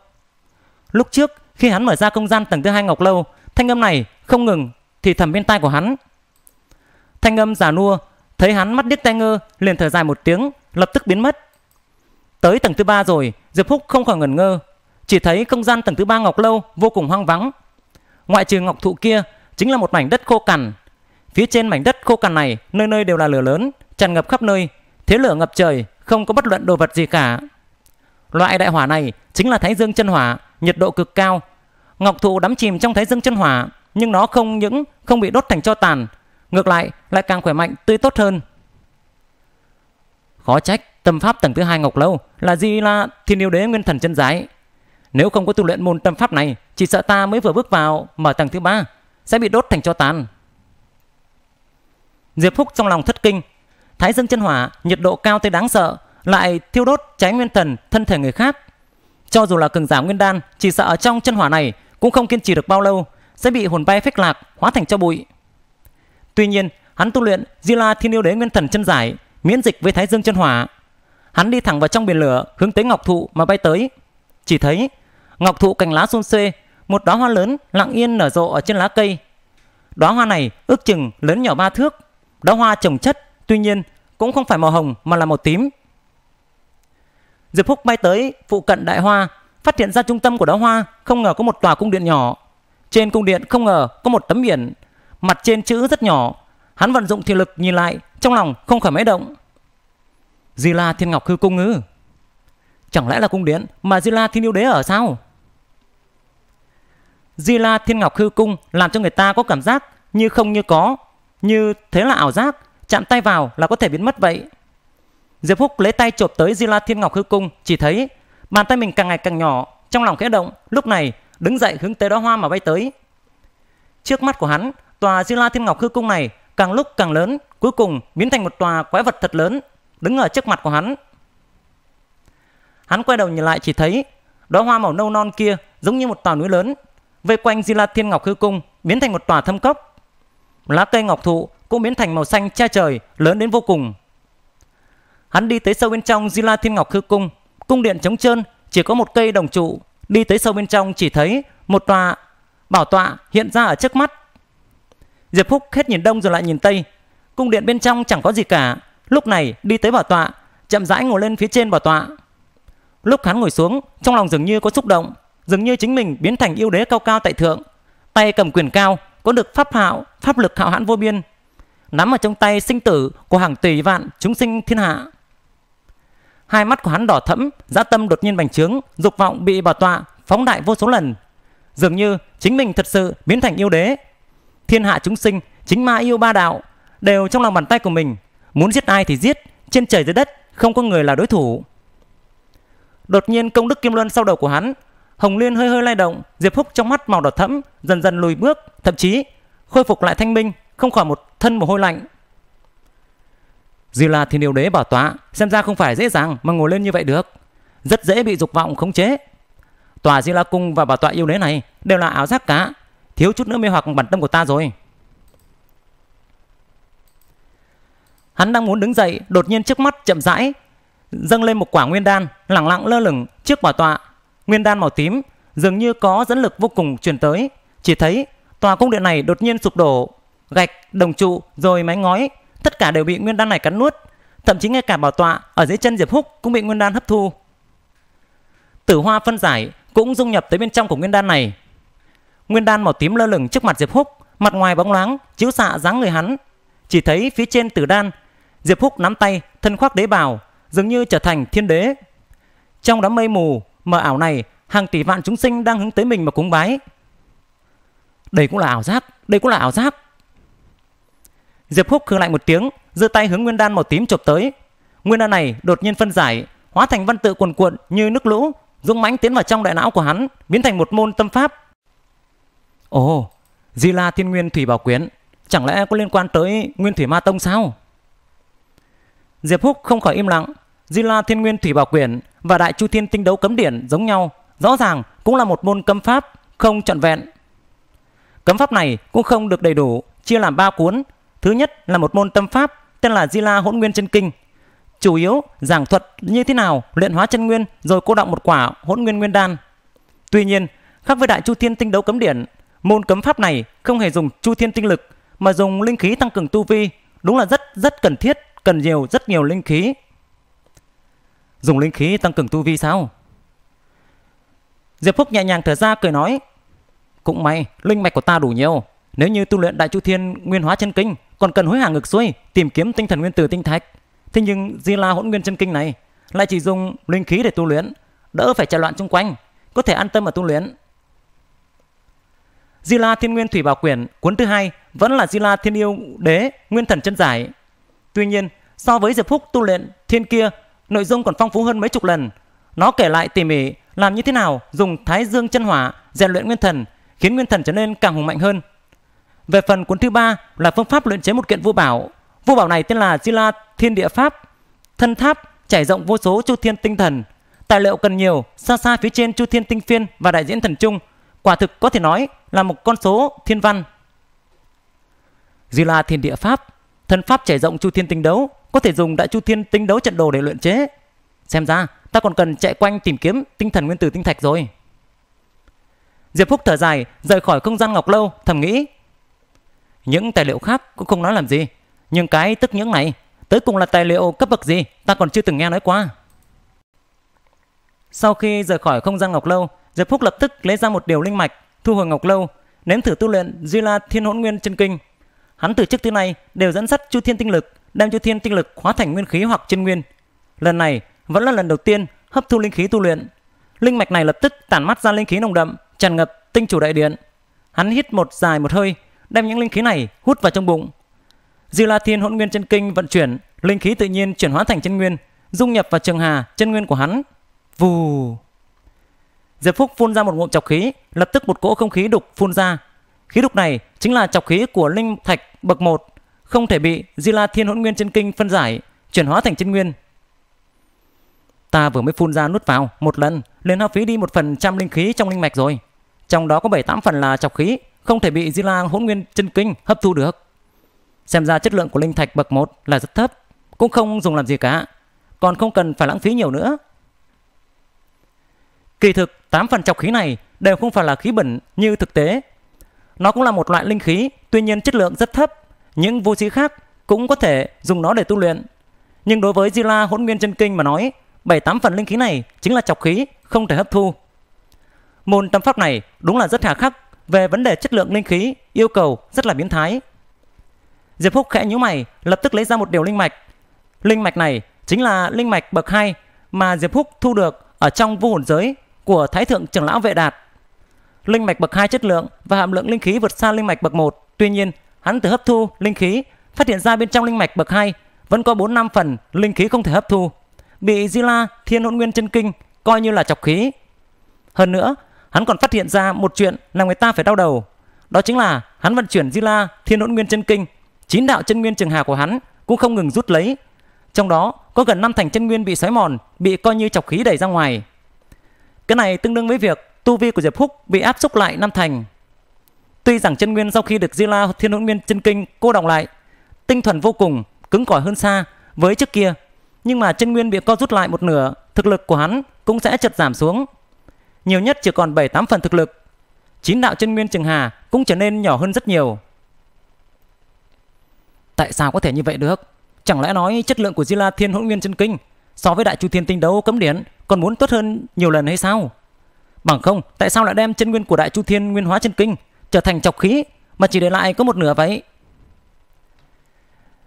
Lúc trước, khi hắn mở ra không gian tầng thứ hai Ngọc Lâu, thanh âm này không ngừng thì thầm bên tai của hắn. Thanh âm giả nua, thấy hắn mắt đứt tay ngơ, liền thở dài một tiếng, lập tức biến mất. Tới tầng thứ ba rồi, Diệp Phúc không khỏi ngẩn ngơ, chỉ thấy không gian tầng thứ ba Ngọc Lâu vô cùng hoang vắng. Ngoại trừ ngọc thụ kia, chính là một mảnh đất khô cằn. Phía trên mảnh đất khô cằn này, nơi nơi đều là lửa lớn, tràn ngập khắp nơi, thế lửa ngập trời, không có bất luận đồ vật gì cả. Loại đại hỏa này chính là Thái Dương chân hỏa, nhiệt độ cực cao. Ngọc thụ đắm chìm trong Thái Dương chân hỏa, nhưng nó không những không bị đốt thành cho tàn, ngược lại lại càng khỏe mạnh, tươi tốt hơn. Khó trách tâm pháp tầng thứ hai Ngọc Lâu là gì là thiên yêu đế nguyên thần chân giải. Nếu không có tu luyện môn tâm pháp này, chỉ sợ ta mới vừa bước vào mở tầng thứ ba sẽ bị đốt thành cho tàn. Diệp Phúc trong lòng thất kinh, Thái Dương chân hỏa, nhiệt độ cao tới đáng sợ, lại thiêu đốt cháy nguyên thần thân thể người khác. Cho dù là cường giả nguyên đan, chỉ sợ ở trong chân hỏa này cũng không kiên trì được bao lâu, sẽ bị hồn bay phách lạc, hóa thành cho bụi. Tuy nhiên, hắn tu luyện Di La Thiên Yêu Đế Nguyên Thần chân giải, miễn dịch với Thái Dương chân hỏa. Hắn đi thẳng vào trong biển lửa, hướng tới ngọc thụ mà bay tới. Chỉ thấy ngọc thụ cành lá xôn xê, một đóa hoa lớn lặng yên nở rộ ở trên lá cây. Đóa hoa này ước chừng lớn nhỏ ba thước, đóa hoa trồng chất, tuy nhiên cũng không phải màu hồng mà là màu tím. Diệp Phúc bay tới phụ cận đại hoa, phát hiện ra trung tâm của đóa hoa không ngờ có một tòa cung điện nhỏ. Trên cung điện không ngờ có một tấm biển, mặt trên chữ rất nhỏ, Hắn vận dụng thiền lực nhìn lại, trong lòng không khỏi máy động. Di La Thiên Ngọc hư cung ư? Chẳng lẽ là cung điện mà Di La Thiên Yêu Đế ở sao? Di La Thiên Ngọc hư cung làm cho người ta có cảm giác như không như có, như thế là ảo giác, chạm tay vào là có thể biến mất vậy. Diệp Phúc lấy tay chộp tới Di La Thiên Ngọc hư cung, chỉ thấy bàn tay mình càng ngày càng nhỏ, trong lòng khẽ động, lúc này đứng dậy hướng tới đó hoa mà bay tới. Trước mắt của hắn, tòa Di La Thiên Ngọc hư cung này càng lúc càng lớn, cuối cùng biến thành một tòa quái vật thật lớn, đứng ở trước mặt của hắn. Hắn quay đầu nhìn lại chỉ thấy, đóa hoa màu nâu non kia giống như một tòa núi lớn, vây quanh Di La Thiên Ngọc Hư Cung biến thành một tòa thâm cốc. Lá cây ngọc thụ cũng biến thành màu xanh che trời, lớn đến vô cùng. Hắn đi tới sâu bên trong Di La Thiên Ngọc Hư Cung, cung điện trống trơn, chỉ có một cây đồng trụ. Đi tới sâu bên trong chỉ thấy một tòa bảo tọa hiện ra ở trước mắt Diệp Phúc hết nhìn đông rồi lại nhìn tây. Cung điện bên trong chẳng có gì cả. Lúc này đi tới bảo tọa, chậm rãi ngồi lên phía trên bảo tọa. Lúc hắn ngồi xuống, trong lòng dường như có xúc động, dường như chính mình biến thành yêu đế cao cao tại thượng, tay cầm quyền cao, có được pháp hạo, pháp lực hạo hãn vô biên, nắm ở trong tay sinh tử của hàng tỷ vạn chúng sinh thiên hạ. Hai mắt của hắn đỏ thẫm, dã tâm đột nhiên bành trướng, dục vọng bị bảo tọa phóng đại vô số lần. Dường như chính mình thật sự biến thành yêu đế, thiên hạ chúng sinh, chính ma yêu ba đạo đều trong lòng bàn tay của mình, muốn giết ai thì giết, trên trời dưới đất không có người là đối thủ. Đột nhiên công đức kim luân sau đầu của hắn, Hồng Liên hơi hơi lay động, Diệp Húc trong mắt màu đỏ thẫm dần dần lùi bước, thậm chí khôi phục lại thanh minh, không khỏi một thân mồ hôi lạnh. Dư là Thiên Điều Đế bảo tọa, xem ra không phải dễ dàng mà ngồi lên như vậy được, rất dễ bị dục vọng khống chế. Tòa Dư La cung và bảo tọa yêu đế này đều là ảo giác cả. Thiếu chút nữa mê hoặc bản tâm của ta rồi Hắn đang muốn đứng dậy Đột nhiên trước mắt chậm rãi Dâng lên một quả nguyên đan Lẳng lặng lơ lửng trước bảo tọa Nguyên đan màu tím Dường như có dẫn lực vô cùng truyền tới Chỉ thấy tòa cung điện này đột nhiên sụp đổ Gạch, đồng trụ, rồi mái ngói Tất cả đều bị nguyên đan này cắn nuốt Thậm chí ngay cả bảo tọa ở dưới chân Diệp Húc cũng bị nguyên đan hấp thu Tử hoa phân giải cũng dung nhập tới bên trong của nguyên đan này Nguyên đan màu tím lơ lửng trước mặt Diệp Húc, mặt ngoài bóng loáng, chiếu xạ dáng người hắn. Chỉ thấy phía trên tử đan, Diệp Húc nắm tay, thân khoác đế bào, dường như trở thành thiên đế. Trong đám mây mù mờ ảo này, hàng tỷ vạn chúng sinh đang hướng tới mình mà cúng bái. Đây cũng là ảo giác, đây cũng là ảo giác. Diệp Húc khương lại một tiếng, giơ tay hướng nguyên đan màu tím chụp tới. Nguyên đan này đột nhiên phân giải, hóa thành văn tự cuồn cuộn như nước lũ, dũng mãnh tiến vào trong đại não của hắn, biến thành một môn tâm pháp Ồ, oh, Di La Thiên Nguyên Thủy Bảo Quyến, chẳng lẽ có liên quan tới Nguyên Thủy Ma Tông sao? Diệp Húc không khỏi im lặng, Di La Thiên Nguyên Thủy Bảo Quyển và Đại Chu Thiên Tinh Đấu Cấm Điển giống nhau, rõ ràng cũng là một môn cấm pháp không trọn vẹn. Cấm pháp này cũng không được đầy đủ, chia làm ba cuốn. Thứ nhất là một môn tâm pháp tên là Di La Hỗn Nguyên Chân Kinh, chủ yếu giảng thuật như thế nào luyện hóa chân nguyên rồi cô động một quả hỗn nguyên nguyên đan. Tuy nhiên, khác với Đại Chu Thiên Tinh Đấu Cấm Điển Môn cấm pháp này không hề dùng chu thiên tinh lực mà dùng linh khí tăng cường tu vi, đúng là rất rất cần thiết, cần nhiều rất nhiều linh khí. Dùng linh khí tăng cường tu vi sao? Diệp Phúc nhẹ nhàng thở ra cười nói, cũng may linh mạch của ta đủ nhiều, nếu như tu luyện đại chu thiên nguyên hóa chân kinh, còn cần hối hả ngược xuôi tìm kiếm tinh thần nguyên tử tinh thạch. Thế nhưng Di La hỗn nguyên chân kinh này lại chỉ dùng linh khí để tu luyện, đỡ phải chạy loạn xung quanh, có thể an tâm mà tu luyện. Di La Thiên Nguyên Thủy Bảo Quyển cuốn thứ hai vẫn là Di La Thiên Yêu Đế Nguyên Thần Chân Giải. Tuy nhiên, so với Diệp Phúc tu luyện thiên kia, nội dung còn phong phú hơn mấy chục lần. Nó kể lại tỉ mỉ làm như thế nào dùng Thái Dương Chân Hỏa rèn luyện nguyên thần, khiến nguyên thần trở nên càng hùng mạnh hơn. Về phần cuốn thứ ba là phương pháp luyện chế một kiện vũ bảo. Vũ bảo này tên là Di La Thiên Địa Pháp. Thân tháp trải rộng vô số chu thiên tinh thần, tài liệu cần nhiều, xa xa phía trên Chu Thiên Tinh Phiên và đại diễn thần trung, quả thực có thể nói là một con số thiên văn. dù là Thiên Địa Pháp, thần pháp trải rộng chu thiên tinh đấu, có thể dùng đại chu thiên tinh đấu trận đồ để luyện chế. Xem ra, ta còn cần chạy quanh tìm kiếm tinh thần nguyên tử tinh thạch rồi. Diệp Phúc thở dài, rời khỏi không gian ngọc lâu, thầm nghĩ. Những tài liệu khác cũng không nói làm gì, nhưng cái tức những này, tới cùng là tài liệu cấp bậc gì, ta còn chưa từng nghe nói qua. Sau khi rời khỏi không gian ngọc lâu, Diệp Phúc lập tức lấy ra một điều linh mạch Thu Hoàng Ngọc Lâu nếm thử tu luyện Duy La Thiên Hỗn Nguyên Chân Kinh. Hắn từ trước tới nay đều dẫn dắt Chu Thiên Tinh Lực, đem Chu Thiên Tinh Lực hóa thành nguyên khí hoặc chân nguyên. Lần này vẫn là lần đầu tiên hấp thu linh khí tu luyện. Linh mạch này lập tức tản mắt ra linh khí nồng đậm, tràn ngập tinh chủ đại điện. Hắn hít một dài một hơi, đem những linh khí này hút vào trong bụng. Diêu La Thiên Hỗn Nguyên Chân Kinh vận chuyển, linh khí tự nhiên chuyển hóa thành chân nguyên, dung nhập vào trường hà chân nguyên của hắn. Vù. Diệp Phúc phun ra một ngụm chọc khí, lập tức một cỗ không khí đục phun ra. Khí đục này chính là chọc khí của linh thạch bậc 1, không thể bị Di La Thiên Hỗn Nguyên chân kinh phân giải, chuyển hóa thành chân nguyên. Ta vừa mới phun ra nuốt vào một lần, liền hao phí đi một phần trăm linh khí trong linh mạch rồi. Trong đó có 7-8 phần là chọc khí, không thể bị Di La Hỗn Nguyên chân kinh hấp thu được. Xem ra chất lượng của linh thạch bậc 1 là rất thấp, cũng không dùng làm gì cả, còn không cần phải lãng phí nhiều nữa. Kỳ thực 8 phần trọc khí này đều không phải là khí bẩn như thực tế. Nó cũng là một loại linh khí, tuy nhiên chất lượng rất thấp. Những vô sĩ khác cũng có thể dùng nó để tu luyện. Nhưng đối với Di La Hỗn Nguyên Chân Kinh mà nói, 7-8 phần linh khí này chính là trọc khí, không thể hấp thu. Môn tâm pháp này đúng là rất hà khắc về vấn đề chất lượng linh khí, yêu cầu rất là biến thái. Diệp Phúc khẽ nhíu mày, lập tức lấy ra một điều linh mạch. Linh mạch này chính là linh mạch bậc 2 mà Diệp Phúc thu được ở trong vô hồn giới của Thái thượng trưởng lão Vệ Đạt. Linh mạch bậc 2 chất lượng và hàm lượng linh khí vượt xa linh mạch bậc 1. Tuy nhiên, hắn từ hấp thu linh khí phát hiện ra bên trong linh mạch bậc 2 vẫn có 4 năm phần linh khí không thể hấp thu, bị Di La Thiên Hỗn Nguyên chân kinh coi như là chọc khí. Hơn nữa, hắn còn phát hiện ra một chuyện làm người ta phải đau đầu, đó chính là hắn vận chuyển Di La Thiên Hỗn Nguyên chân kinh, chín đạo chân nguyên trường hà của hắn cũng không ngừng rút lấy, trong đó có gần năm thành chân nguyên bị xói mòn, bị coi như chọc khí đẩy ra ngoài. Cái này tương đương với việc tu vi của Diệp Húc bị áp xúc lại năm thành. Tuy rằng chân nguyên sau khi được Di La Thiên Hỗn Nguyên chân kinh cô đọng lại, tinh thuần vô cùng, cứng cỏi hơn xa với trước kia, nhưng mà chân nguyên bị co rút lại một nửa, thực lực của hắn cũng sẽ chợt giảm xuống. Nhiều nhất chỉ còn 7-8 phần thực lực. Chín đạo chân nguyên Trường Hà cũng trở nên nhỏ hơn rất nhiều. Tại sao có thể như vậy được? Chẳng lẽ nói chất lượng của Di La Thiên Hỗn Nguyên chân kinh so với đại chu thiên tinh đấu cấm điển còn muốn tốt hơn nhiều lần hay sao? Bằng không, tại sao lại đem chân nguyên của đại chu thiên nguyên hóa chân kinh trở thành chọc khí mà chỉ để lại có một nửa vậy?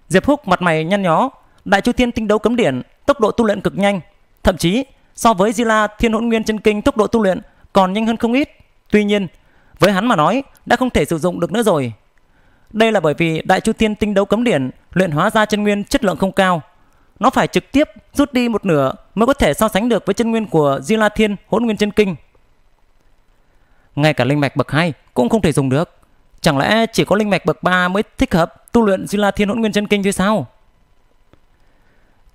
Diệp Húc mặt mày nhăn nhó, đại chu thiên tinh đấu cấm điển tốc độ tu luyện cực nhanh, thậm chí so với Di La Thiên Hỗn Nguyên chân kinh tốc độ tu luyện còn nhanh hơn không ít. Tuy nhiên, với hắn mà nói, đã không thể sử dụng được nữa rồi. Đây là bởi vì Đại Chu Thiên Tinh Đấu Cấm Điển luyện hóa ra chân nguyên chất lượng không cao, nó phải trực tiếp rút đi một nửa mới có thể so sánh được với chân nguyên của di La Thiên hỗn nguyên chân kinh. Ngay cả linh mạch bậc 2 cũng không thể dùng được. Chẳng lẽ chỉ có linh mạch bậc 3 mới thích hợp tu luyện di La Thiên hỗn nguyên chân kinh chứ sao?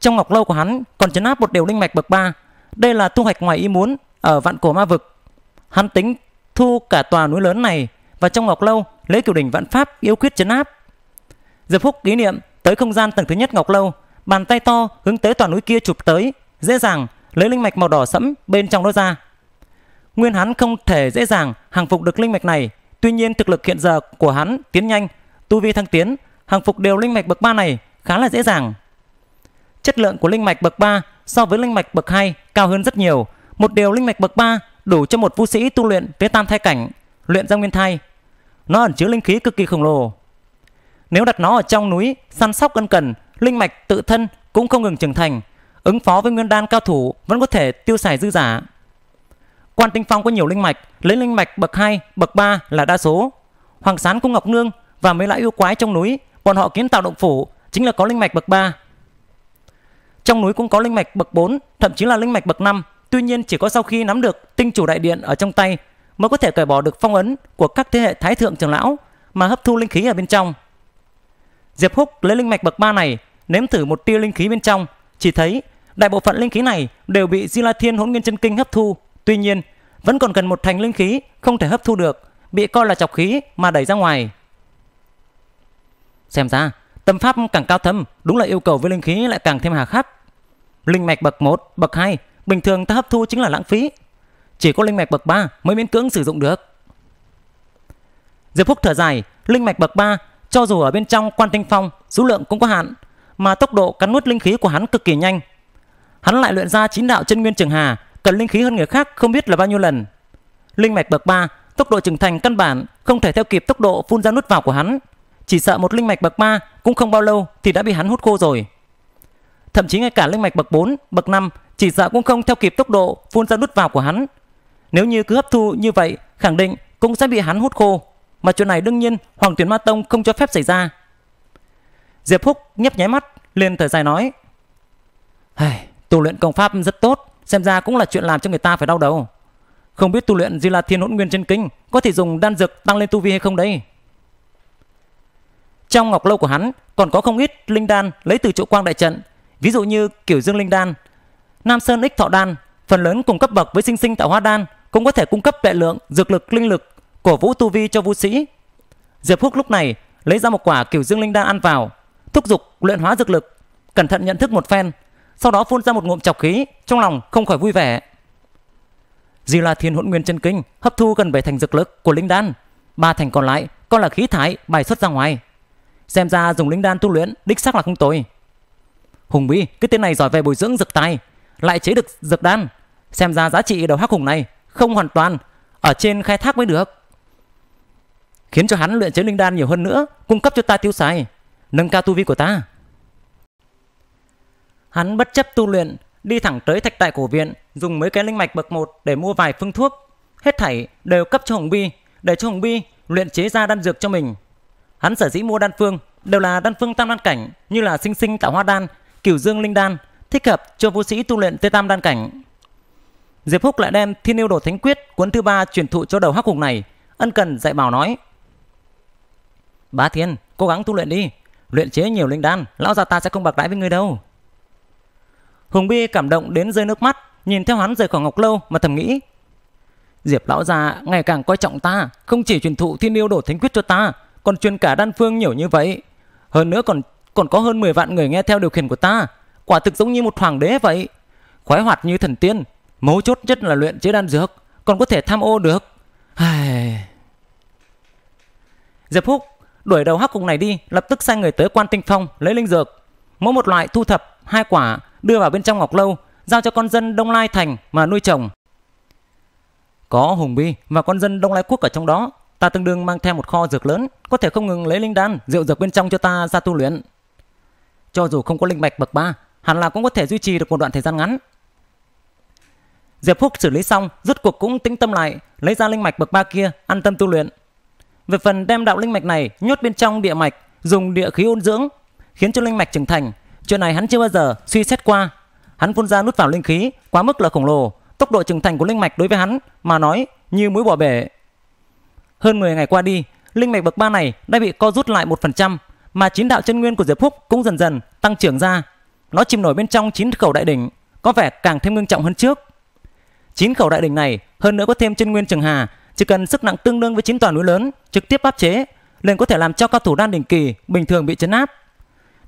Trong ngọc lâu của hắn còn chấn áp một điều linh mạch bậc 3. Đây là thu hoạch ngoài ý muốn ở vạn cổ ma vực. Hắn tính thu cả tòa núi lớn này và trong ngọc lâu lấy kiểu đỉnh vạn pháp yêu quyết chấn áp. Diệp Phúc ý niệm tới không gian tầng thứ nhất ngọc lâu Bàn tay to hướng tới toàn núi kia chụp tới, dễ dàng lấy linh mạch màu đỏ sẫm bên trong đó ra. Nguyên hắn không thể dễ dàng hàng phục được linh mạch này, tuy nhiên thực lực hiện giờ của hắn tiến nhanh, tu vi thăng tiến, hàng phục đều linh mạch bậc 3 này khá là dễ dàng. Chất lượng của linh mạch bậc 3 so với linh mạch bậc 2 cao hơn rất nhiều, một điều linh mạch bậc 3 đủ cho một vũ sĩ tu luyện tới tam thai cảnh, luyện ra nguyên thai. Nó ẩn chứa linh khí cực kỳ khổng lồ. Nếu đặt nó ở trong núi, săn sóc ân cần linh mạch tự thân cũng không ngừng trưởng thành, ứng phó với nguyên đan cao thủ vẫn có thể tiêu xài dư giả. Quan Tinh Phong có nhiều linh mạch, lấy linh mạch bậc 2, bậc 3 là đa số. Hoàng Sán cung Ngọc Nương và mấy lão yêu quái trong núi, bọn họ kiến tạo động phủ chính là có linh mạch bậc 3. Trong núi cũng có linh mạch bậc 4, thậm chí là linh mạch bậc 5, tuy nhiên chỉ có sau khi nắm được tinh chủ đại điện ở trong tay mới có thể cởi bỏ được phong ấn của các thế hệ thái thượng trưởng lão mà hấp thu linh khí ở bên trong. Diệp Húc lấy linh mạch bậc 3 này, nếm thử một tia linh khí bên trong, chỉ thấy đại bộ phận linh khí này đều bị Di La Thiên Hỗn Nguyên Chân Kinh hấp thu, tuy nhiên, vẫn còn gần một thành linh khí không thể hấp thu được, bị coi là chọc khí mà đẩy ra ngoài. Xem ra, tâm pháp càng cao thâm, đúng là yêu cầu với linh khí lại càng thêm hà khắc. Linh mạch bậc 1, bậc 2, bình thường ta hấp thu chính là lãng phí. Chỉ có linh mạch bậc 3 mới miễn cưỡng sử dụng được. Diệp Húc thở dài, linh mạch bậc 3 cho dù ở bên trong quan tinh phong, số lượng cũng có hạn, mà tốc độ cắn nuốt linh khí của hắn cực kỳ nhanh. Hắn lại luyện ra chín đạo chân nguyên trường hà, cần linh khí hơn người khác không biết là bao nhiêu lần. Linh mạch bậc 3, tốc độ trưởng thành căn bản không thể theo kịp tốc độ phun ra nuốt vào của hắn. Chỉ sợ một linh mạch bậc 3 cũng không bao lâu thì đã bị hắn hút khô rồi. Thậm chí ngay cả linh mạch bậc 4, bậc 5 chỉ sợ cũng không theo kịp tốc độ phun ra nuốt vào của hắn. Nếu như cứ hấp thu như vậy, khẳng định cũng sẽ bị hắn hút khô. Mà chuyện này đương nhiên Hoàng Tuyển Ma Tông không cho phép xảy ra Diệp Húc nhấp nháy mắt Lên thời dài nói hey, Tu luyện công pháp rất tốt Xem ra cũng là chuyện làm cho người ta phải đau đầu Không biết tu luyện gì là Thiên Hỗn Nguyên chân kinh Có thể dùng đan dược tăng lên tu vi hay không đấy Trong ngọc lâu của hắn Còn có không ít linh đan lấy từ chỗ quang đại trận Ví dụ như kiểu dương linh đan Nam Sơn ích thọ đan Phần lớn cùng cấp bậc với sinh sinh tạo hóa đan Cũng có thể cung cấp đại lượng dược lực linh lực cổ vũ tu vi cho vũ sĩ. Diệp Húc lúc này lấy ra một quả kiểu dương linh đan ăn vào, thúc giục luyện hóa dược lực, cẩn thận nhận thức một phen, sau đó phun ra một ngụm chọc khí, trong lòng không khỏi vui vẻ. Di là Thiên Hỗn Nguyên Chân Kinh hấp thu gần bảy thành dược lực của linh đan, ba thành còn lại còn là khí thải bài xuất ra ngoài. Xem ra dùng linh đan tu luyện đích xác là không tồi. Hùng Bí, cái tên này giỏi về bồi dưỡng dược tài, lại chế được dược đan, xem ra giá trị đầu hắc hùng này không hoàn toàn ở trên khai thác mới được khiến cho hắn luyện chế linh đan nhiều hơn nữa, cung cấp cho ta tiêu xài, nâng cao tu vi của ta. Hắn bất chấp tu luyện, đi thẳng tới thạch tại cổ viện, dùng mấy cái linh mạch bậc 1 để mua vài phương thuốc, hết thảy đều cấp cho Hồng Bi, để cho Hồng Bi luyện chế ra đan dược cho mình. Hắn sở dĩ mua đan phương đều là đan phương tam đan cảnh như là sinh sinh tạo hoa đan, cửu dương linh đan, thích hợp cho vũ sĩ tu luyện tê tam đan cảnh. Diệp Húc lại đem Thiên yêu đồ thánh quyết cuốn thứ ba truyền thụ cho đầu hắc hùng này, ân cần dạy bảo nói: Bá Thiên, cố gắng tu luyện đi, luyện chế nhiều linh đan, lão gia ta sẽ không bạc đãi với ngươi đâu. Hùng Bi cảm động đến rơi nước mắt, nhìn theo hắn rời khỏi Ngọc Lâu mà thầm nghĩ. Diệp lão gia ngày càng coi trọng ta, không chỉ truyền thụ thiên yêu đổ thánh quyết cho ta, còn truyền cả đan phương nhiều như vậy. Hơn nữa còn còn có hơn 10 vạn người nghe theo điều khiển của ta, quả thực giống như một hoàng đế vậy. Khoái hoạt như thần tiên, mấu chốt nhất là luyện chế đan dược, còn có thể tham ô được. Diệp Húc đuổi đầu hắc cùng này đi, lập tức sai người tới quan tinh phong lấy linh dược. Mỗi một loại thu thập hai quả đưa vào bên trong ngọc lâu, giao cho con dân Đông Lai thành mà nuôi trồng. Có Hùng Bi và con dân Đông Lai quốc ở trong đó, ta tương đương mang theo một kho dược lớn, có thể không ngừng lấy linh đan, rượu dược bên trong cho ta ra tu luyện. Cho dù không có linh mạch bậc ba, hẳn là cũng có thể duy trì được một đoạn thời gian ngắn. Diệp Phúc xử lý xong, rút cuộc cũng tĩnh tâm lại, lấy ra linh mạch bậc ba kia, an tâm tu luyện. Về phần đem đạo linh mạch này nhốt bên trong địa mạch, dùng địa khí ôn dưỡng, khiến cho linh mạch trưởng thành, chuyện này hắn chưa bao giờ suy xét qua. Hắn phun ra nút vào linh khí quá mức là khổng lồ, tốc độ trưởng thành của linh mạch đối với hắn mà nói như mũi bò bể. Hơn 10 ngày qua đi, linh mạch bậc ba này đã bị co rút lại một phần trăm mà chín đạo chân nguyên của Diệp Phúc cũng dần dần tăng trưởng ra. Nó chìm nổi bên trong chín khẩu đại đỉnh, có vẻ càng thêm nghiêm trọng hơn trước. Chín khẩu đại đỉnh này hơn nữa có thêm chân nguyên trường hà chỉ cần sức nặng tương đương với chín tòa núi lớn trực tiếp áp chế, liền có thể làm cho cao thủ đan đỉnh kỳ bình thường bị chấn áp.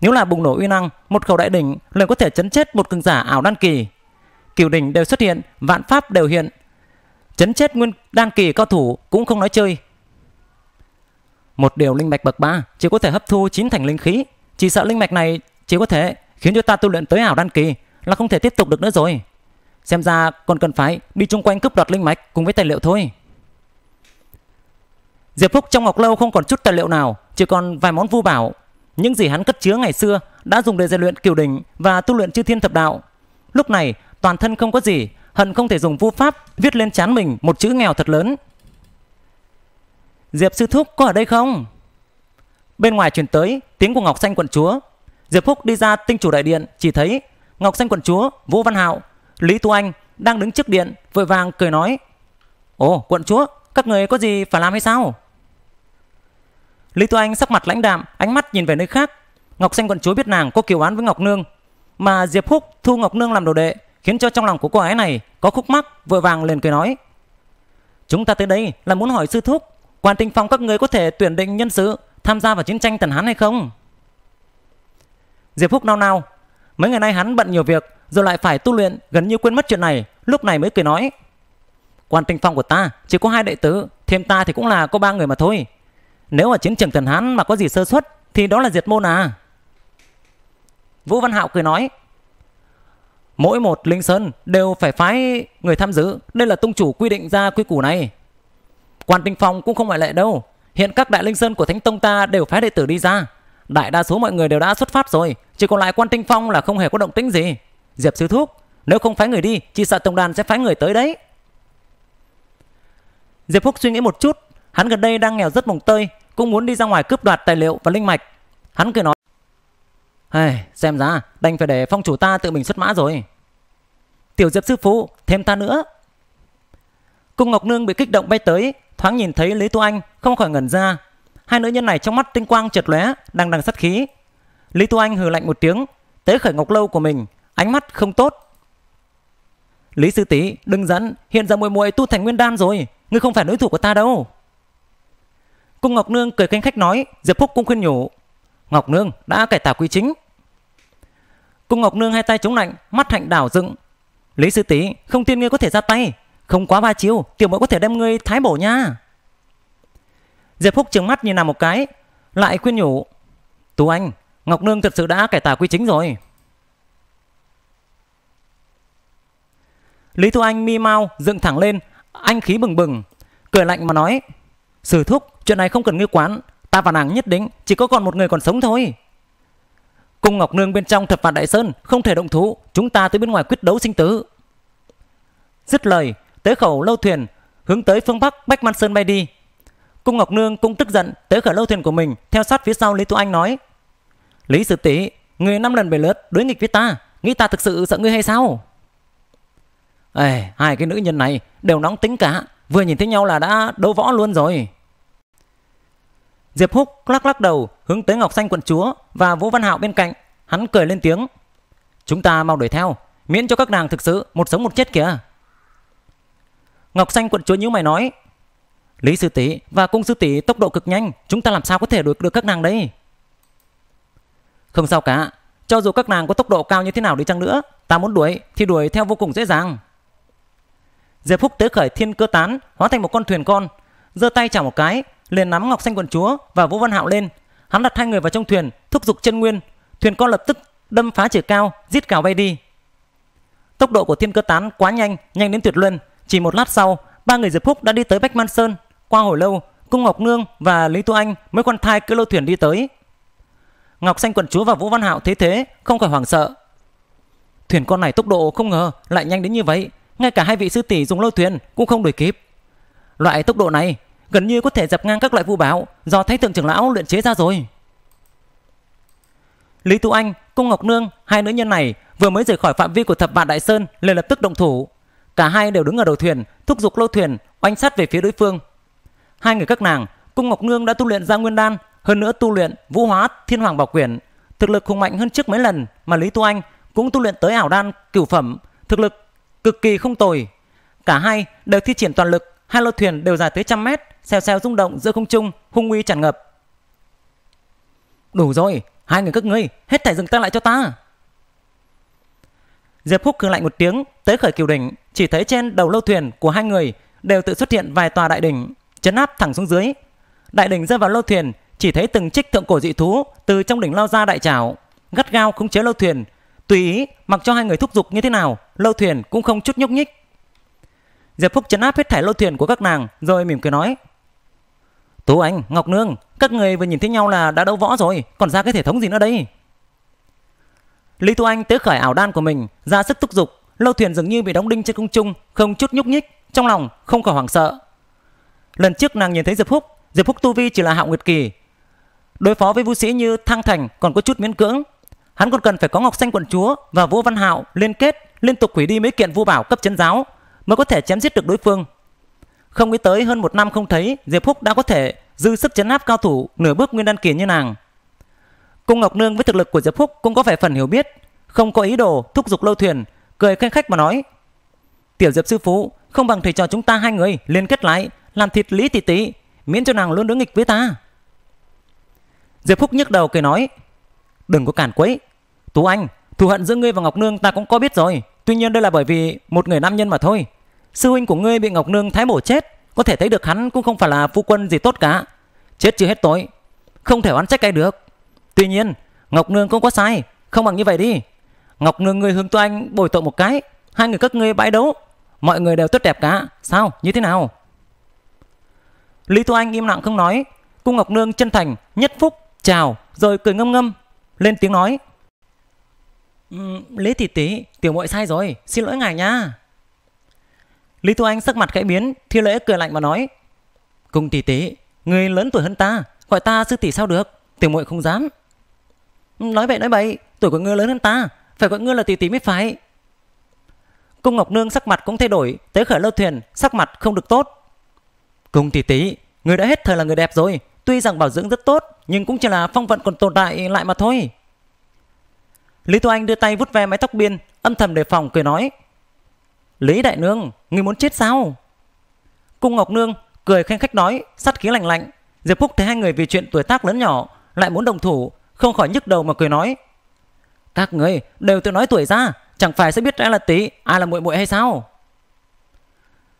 Nếu là bùng nổ uy năng, một khẩu đại đỉnh liền có thể chấn chết một cường giả ảo đan kỳ. Cửu đỉnh đều xuất hiện, vạn pháp đều hiện. Chấn chết nguyên đan kỳ cao thủ cũng không nói chơi. Một điều linh mạch bậc ba chỉ có thể hấp thu chín thành linh khí, chỉ sợ linh mạch này chỉ có thể khiến cho ta tu luyện tới ảo đan kỳ là không thể tiếp tục được nữa rồi. Xem ra còn cần phải đi chung quanh cướp đoạt linh mạch cùng với tài liệu thôi. Diệp Phúc trong ngọc lâu không còn chút tài liệu nào, chỉ còn vài món vu bảo. Những gì hắn cất chứa ngày xưa đã dùng để rèn luyện kiều đình và tu luyện chư thiên thập đạo. Lúc này, toàn thân không có gì, hận không thể dùng vu pháp viết lên chán mình một chữ nghèo thật lớn. Diệp Sư Thúc có ở đây không? Bên ngoài truyền tới tiếng của Ngọc Xanh quận chúa. Diệp Phúc đi ra tinh chủ đại điện chỉ thấy Ngọc Xanh quận chúa, Vũ Văn Hạo, Lý Tu Anh đang đứng trước điện vội vàng cười nói Ồ quận chúa, các người có gì phải làm hay sao? Lý Tu Anh sắc mặt lãnh đạm, ánh mắt nhìn về nơi khác. Ngọc Xanh quận chúa biết nàng có kiều án với Ngọc Nương, mà Diệp Húc thu Ngọc Nương làm đồ đệ, khiến cho trong lòng của cô ấy này có khúc mắc, vội vàng liền cười nói: "Chúng ta tới đây là muốn hỏi sư thúc, quan tinh phong các ngươi có thể tuyển định nhân sự tham gia vào chiến tranh Tần Hán hay không?" Diệp Húc nao nao, mấy ngày nay hắn bận nhiều việc, rồi lại phải tu luyện, gần như quên mất chuyện này, lúc này mới cười nói: "Quan tinh phong của ta chỉ có hai đệ tử, thêm ta thì cũng là có ba người mà thôi." Nếu ở chiến trường Tần Hán mà có gì sơ suất thì đó là diệt môn à. Vũ Văn Hạo cười nói, mỗi một linh sơn đều phải phái người tham dự, đây là tông chủ quy định ra quy củ này. Quan Tinh Phong cũng không ngoại lệ đâu, hiện các đại linh sơn của Thánh Tông ta đều phái đệ tử đi ra. Đại đa số mọi người đều đã xuất phát rồi, chỉ còn lại Quan Tinh Phong là không hề có động tĩnh gì. Diệp Sư Thúc, nếu không phái người đi, chỉ sợ tổng đàn sẽ phái người tới đấy. Diệp Phúc suy nghĩ một chút, hắn gần đây đang nghèo rất mồng tơi, cũng muốn đi ra ngoài cướp đoạt tài liệu và linh mạch. Hắn cười nói. Hey, xem ra đành phải để phong chủ ta tự mình xuất mã rồi. Tiểu Diệp sư phụ, thêm ta nữa. Cung Ngọc Nương bị kích động bay tới, thoáng nhìn thấy Lý Tu Anh không khỏi ngẩn ra. Hai nữ nhân này trong mắt tinh quang chợt lóe, đang đằng sát khí. Lý Tu Anh hừ lạnh một tiếng, tế khởi ngọc lâu của mình, ánh mắt không tốt. Lý sư tỷ, đừng giận, hiện giờ muội muội tu thành nguyên đan rồi, ngươi không phải đối thủ của ta đâu. Cung Ngọc Nương cười khanh khách nói, Diệp Phúc cũng khuyên nhủ. Ngọc Nương đã cải tà quy chính. Cung Ngọc Nương hai tay chống lạnh, mắt hạnh đảo dựng. Lý Sư tỷ không tin ngươi có thể ra tay. Không quá ba chiêu, tiểu mẫu có thể đem ngươi thái bổ nha. Diệp Phúc trừng mắt nhìn nàng một cái, lại khuyên nhủ. Tú Anh, Ngọc Nương thật sự đã cải tà quy chính rồi. Lý Thu Anh mi mau dựng thẳng lên, anh khí bừng bừng, cười lạnh mà nói. Sử thúc, chuyện này không cần ngươi quán, ta và nàng nhất định chỉ có còn một người còn sống thôi. Cung Ngọc Nương bên trong thập vạn đại sơn không thể động thủ, chúng ta tới bên ngoài quyết đấu sinh tử. Dứt lời, tới khẩu lâu thuyền, hướng tới phương bắc Bách Man Sơn bay đi. Cung Ngọc Nương cũng tức giận tới khẩu lâu thuyền của mình, theo sát phía sau Lý Tu Anh nói. Lý Sử Tỷ, người năm lần bảy lượt đối nghịch với ta, nghĩ ta thực sự sợ ngươi hay sao? Ê, hai cái nữ nhân này đều nóng tính cả, vừa nhìn thấy nhau là đã đấu võ luôn rồi. Diệp Húc lắc lắc đầu hướng tới Ngọc Xanh quận chúa và Vũ Văn Hạo bên cạnh. Hắn cười lên tiếng. Chúng ta mau đuổi theo, miễn cho các nàng thực sự một sống một chết kìa. Ngọc Xanh quận chúa nhíu mày nói. Lý sư tỷ và cung sư tỷ tốc độ cực nhanh, chúng ta làm sao có thể đuổi được các nàng đấy? Không sao cả, cho dù các nàng có tốc độ cao như thế nào đi chăng nữa, ta muốn đuổi thì đuổi theo vô cùng dễ dàng. Diệp Húc tế khởi thiên cơ tán, hóa thành một con thuyền con, giơ tay chào một cái, liền nắm Ngọc Xanh quận chúa và Vũ Văn Hạo lên. Hắn đặt hai người vào trong thuyền, thúc giục chân nguyên, thuyền con lập tức đâm phá chở cao, giết cào bay đi. Tốc độ của thiên cơ tán quá nhanh, nhanh đến tuyệt luân, chỉ một lát sau, ba người Diệp Phúc đã đi tới Bách Man Sơn, qua hồi lâu, Cung Ngọc Nương và Lý Tu Anh mới quan thai cưỡi lô thuyền đi tới. Ngọc Xanh quận chúa và Vũ Văn Hạo thế thế, không khỏi hoảng sợ. Thuyền con này tốc độ không ngờ lại nhanh đến như vậy, ngay cả hai vị sư tỷ dùng lô thuyền cũng không đuổi kịp. Loại tốc độ này gần như có thể dập ngang các loại vũ báo do Thái Thượng trưởng lão luyện chế ra rồi. Lý Tu Anh, Cung Ngọc Nương, hai nữ nhân này vừa mới rời khỏi phạm vi của Thập Vạn Đại Sơn liền lập tức động thủ. Cả hai đều đứng ở đầu thuyền, thúc giục lâu thuyền oanh sát về phía đối phương. Hai người các nàng, Cung Ngọc Nương đã tu luyện ra nguyên đan, hơn nữa tu luyện Vũ Hóa Thiên Hoàng Bảo Quyển, thực lực hùng mạnh hơn trước mấy lần mà Lý Tu Anh cũng tu luyện tới ảo đan cửu phẩm, thực lực cực kỳ không tồi. Cả hai đều thi triển toàn lực, Hai lô thuyền đều dài tới trăm mét, xèo xèo rung động giữa không trung, hung uy tràn ngập. Đủ rồi, hai người các ngươi, hết thảy dừng tay lại cho ta. Diệp Húc cười lạnh một tiếng, tới khởi kiều đỉnh, chỉ thấy trên đầu lâu thuyền của hai người đều tự xuất hiện vài tòa đại đỉnh, chấn áp thẳng xuống dưới. Đại đỉnh rơi vào lâu thuyền, chỉ thấy từng trích thượng cổ dị thú từ trong đỉnh lao ra đại trảo, gắt gao khống chế lâu thuyền, tùy ý mặc cho hai người thúc giục như thế nào, lâu thuyền cũng không chút nhúc nhích. Diệp Phúc chấn áp hết thảy lô thuyền của các nàng rồi mỉm cười nói. Tú Anh, Ngọc Nương, các người vừa nhìn thấy nhau là đã đấu võ rồi, còn ra cái thể thống gì nữa đây? Lý Tu Anh tế khởi ảo đan của mình, ra sức thúc dục, lâu thuyền dường như bị đóng đinh trên cung trung, không chút nhúc nhích, trong lòng không khỏi hoảng sợ. Lần trước nàng nhìn thấy Diệp Phúc, Diệp Phúc tu vi chỉ là hạo nguyệt kỳ. Đối phó với vũ sĩ như Thăng Thành còn có chút miễn cưỡng, hắn còn cần phải có Ngọc Xanh quận chúa và Vũ Văn Hạo liên kết liên tục hủy đi mấy kiện vu bảo cấp chân giáo, mới có thể chém giết được đối phương. Không nghĩ tới hơn một năm không thấy, Diệp Phúc đã có thể dư sức chấn áp cao thủ nửa bước nguyên đan kỳ như nàng. Cung Ngọc Nương với thực lực của Diệp Phúc cũng có vẻ phần hiểu biết, không có ý đồ thúc giục lâu thuyền, cười khanh khách mà nói: "Tiểu Diệp sư phụ, không bằng thầy cho chúng ta hai người liên kết lại, làm thịt Lý tỷ tỷ, miễn cho nàng luôn đứng nghịch với ta." Diệp Phúc nhức đầu cười nói: "Đừng có cản quấy, Tú Anh, thù hận giữa ngươi và Ngọc Nương ta cũng có biết rồi, tuy nhiên đây là bởi vì một người nam nhân mà thôi." Sư huynh của ngươi bị Ngọc Nương thái bổ chết Có thể thấy được hắn cũng không phải là phu quân gì tốt cả Chết chưa hết tội, Không thể oán trách ai được Tuy nhiên Ngọc Nương cũng có sai Không bằng như vậy đi Ngọc Nương ngươi hướng tu anh bồi tội một cái Hai người các ngươi bãi đấu Mọi người đều tốt đẹp cả Sao như thế nào Lý Tu Anh im lặng không nói Cung Ngọc Nương chân thành nhất phúc chào Rồi cười ngâm ngâm Lên tiếng nói ừ, Lý Thị Tí tiểu muội sai rồi Xin lỗi ngài nha Lý Tu Anh sắc mặt khẽ biến, thiêu Lễ cười lạnh mà nói: "Cung tỷ tỷ, người lớn tuổi hơn ta, gọi ta sư tỷ sao được? Tiểu muội không dám." "Nói vậy nói bậy, tuổi của ngươi lớn hơn ta, phải gọi ngươi là tỷ tỷ mới phải." Cung Ngọc Nương sắc mặt cũng thay đổi, tới khởi lâu thuyền, sắc mặt không được tốt. "Cung tỷ tỷ, người đã hết thời là người đẹp rồi, tuy rằng bảo dưỡng rất tốt, nhưng cũng chỉ là phong vận còn tồn tại lại mà thôi." Lý Tu Anh đưa tay vút ve mái tóc biên, âm thầm đề phòng cười nói: Lý Đại Nương, ngươi muốn chết sao? Cung Ngọc Nương cười khen khách nói, sắt khí lạnh lạnh. Diệp Phúc thấy hai người vì chuyện tuổi tác lớn nhỏ, lại muốn đồng thủ, không khỏi nhức đầu mà cười nói. Các người đều tự nói tuổi ra, chẳng phải sẽ biết ai là tí, ai là muội muội hay sao?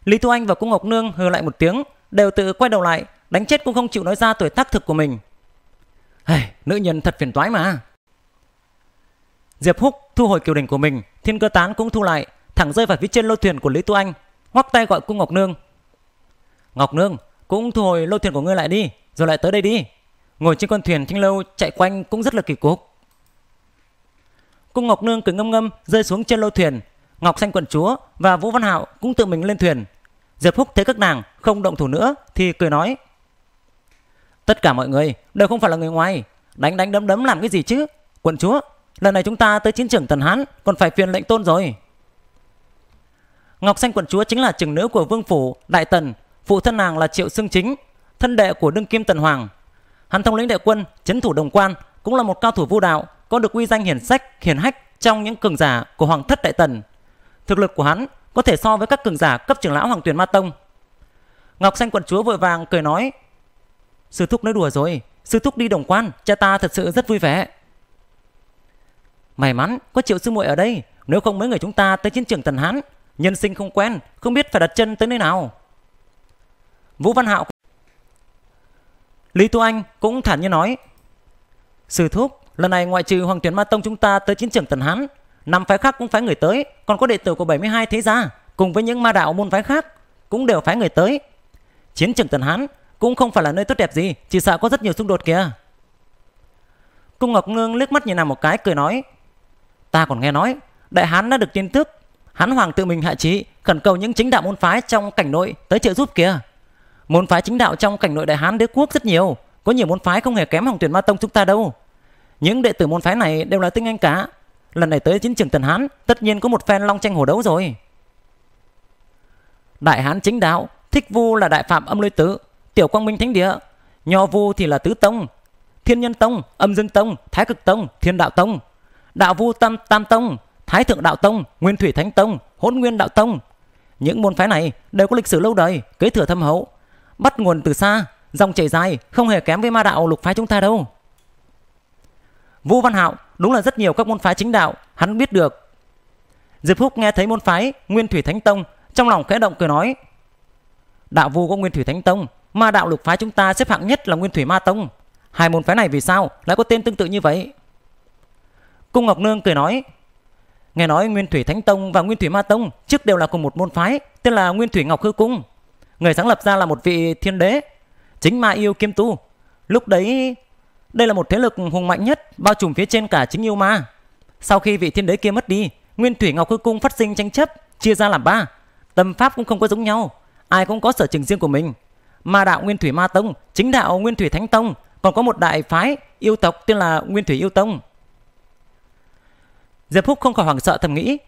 Lý Thu Anh và Cung Ngọc Nương hừ lại một tiếng, đều tự quay đầu lại, đánh chết cũng không chịu nói ra tuổi tác thực của mình. Hey, nữ nhân thật phiền toái mà. Diệp Húc thu hồi kiều đình của mình, Thiên Cơ Tán cũng thu lại, thẳng rơi vào phía trên lô thuyền của Lý Tu Anh, ngoắc tay gọi cô Ngọc Nương. Ngọc Nương, cũng thu hồi lô thuyền của ngươi lại đi, rồi lại tới đây đi. Ngồi trên con thuyền thanh lâu chạy quanh cũng rất là kỳ cục. Cô Ngọc Nương cứ ngâm ngâm rơi xuống trên lô thuyền, Ngọc Xanh quận chúa và Vũ Văn Hạo cũng tự mình lên thuyền. Diệp Phúc thấy các nàng không động thủ nữa thì cười nói: "Tất cả mọi người đều không phải là người ngoài, đánh đánh đấm đấm làm cái gì chứ? Quận chúa, lần này chúng ta tới chiến trường Tần Hán còn phải phiền lệnh tôn rồi." Ngọc Xanh quận chúa chính là trưởng nữ của vương phủ Đại Tần, phụ thân nàng là Triệu Xương Chính, thân đệ của đương kim Tần Hoàng. Hắn thống lĩnh đại quân, chấn thủ đồng quan, cũng là một cao thủ vô đạo, có được uy danh hiển sách, hiển hách trong những cường giả của hoàng thất Đại Tần. Thực lực của hắn có thể so với các cường giả cấp trưởng lão Hoàng Tuyền Ma Tông. Ngọc Xanh quận chúa vội vàng cười nói: "Sư thúc nói đùa rồi, sư thúc đi đồng quan, cha ta thật sự rất vui vẻ." May mắn có Triệu sư muội ở đây, nếu không mấy người chúng ta tới chiến trường Tần Hán nhân sinh không quen, không biết phải đặt chân tới nơi nào. Vũ Văn Hạo Lý Tu Anh cũng thản nhiên nói Sư thúc, lần này ngoại trừ Hoàng Tuyển Ma Tông chúng ta tới chiến trường Tần Hán năm phái khác cũng phải người tới Còn có đệ tử của 72 thế gia Cùng với những ma đạo môn phái khác Cũng đều phải người tới Chiến trường Tần Hán cũng không phải là nơi tốt đẹp gì Chỉ sợ có rất nhiều xung đột kìa Cung Ngọc Ngương liếc mắt nhìn nàng một cái cười nói Ta còn nghe nói Đại Hán đã được tin tức Hắn hoàng tự mình hạ trí, khẩn cầu những chính đạo môn phái trong cảnh nội tới trợ giúp kìa. Môn phái chính đạo trong cảnh nội Đại Hán đế quốc rất nhiều, có nhiều môn phái không hề kém Hồng Tuyển Ma Tông chúng ta đâu. Những đệ tử môn phái này đều là tinh anh cả. Lần này tới chiến trường Tần Hán, tất nhiên có một phen long tranh hổ đấu rồi. Đại Hán chính đạo, Thích Vu là đại phạm âm lôi tứ, Tiểu Quang Minh Thánh Địa, Nho Vu thì là tứ tông, Thiên Nhân Tông, Âm Dương Tông, Thái Cực Tông, Thiên Đạo Tông, Đạo Vu Tam Tam Tông, Thái Thượng Đạo Tông, Nguyên Thủy Thánh Tông, Hỗn Nguyên Đạo Tông. Những môn phái này đều có lịch sử lâu đời, kế thừa thâm hậu, bắt nguồn từ xa, dòng chảy dài, không hề kém với ma đạo lục phái chúng ta đâu. Vũ Văn Hạo đúng là rất nhiều các môn phái chính đạo hắn biết được. Diệp Húc nghe thấy môn phái Nguyên Thủy Thánh Tông, trong lòng khẽ động cười nói: "Đạo vu có Nguyên Thủy Thánh Tông, ma đạo lục phái chúng ta xếp hạng nhất là Nguyên Thủy Ma Tông. Hai môn phái này vì sao lại có tên tương tự như vậy?" Cung Ngọc Nương cười nói: Nghe nói Nguyên Thủy Thánh Tông và Nguyên Thủy Ma Tông trước đều là cùng một môn phái, tên là Nguyên Thủy Ngọc Hư Cung. Người sáng lập ra là một vị thiên đế, chính Ma Yêu Kiêm Tu. Lúc đấy, đây là một thế lực hùng mạnh nhất, bao trùm phía trên cả chính yêu ma. Sau khi vị thiên đế kia mất đi, Nguyên Thủy Ngọc Hư Cung phát sinh tranh chấp, chia ra làm ba. Tâm pháp cũng không có giống nhau, ai cũng có sở trường riêng của mình. Ma đạo Nguyên Thủy Ma Tông, chính đạo Nguyên Thủy Thánh Tông, còn có một đại phái yêu tộc tên là Nguyên Thủy Yêu Tông. Diệp Phúc không khỏi hoảng sợ thầm nghĩ.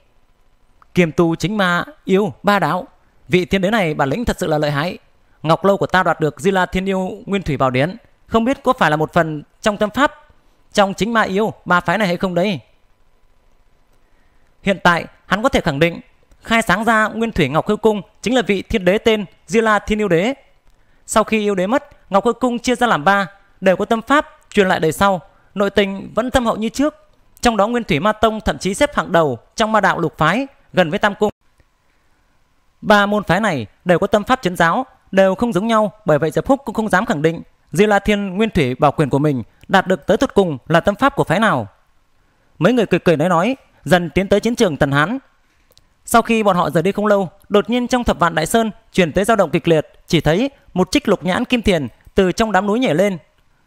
Kiềm tu chính ma, yêu, ba đạo. Vị thiên đế này bản lĩnh thật sự là lợi hại. Ngọc lâu của ta đoạt được Di La Thiên Yêu Nguyên Thủy Bảo Điển. Không biết có phải là một phần trong tâm pháp, trong chính ma yêu, ba phái này hay không đấy. Hiện tại, hắn có thể khẳng định, khai sáng ra Nguyên Thủy Ngọc Hư Cung chính là vị thiên đế tên Di La Thiên Yêu Đế. Sau khi yêu đế mất, Ngọc Hư Cung chia ra làm ba, đều có tâm pháp truyền lại đời sau, nội tình vẫn thâm hậu như trước, trong đó Nguyên Thủy Ma Tông thậm chí xếp hạng đầu trong ma đạo lục phái, gần với Tam Cung. Ba môn phái này đều có tâm pháp chấn giáo, đều không giống nhau, bởi vậy Diệp Húc cũng không dám khẳng định Diêu La Thiên Nguyên Thủy bảo quyền của mình đạt được tới tột cùng là tâm pháp của phái nào. Mấy người cười cười nói nói, dần tiến tới chiến trường Tần Hán. Sau khi bọn họ rời đi không lâu, đột nhiên trong thập vạn đại sơn truyền tới dao động kịch liệt, chỉ thấy một trích lục nhãn kim thiền từ trong đám núi nhảy lên.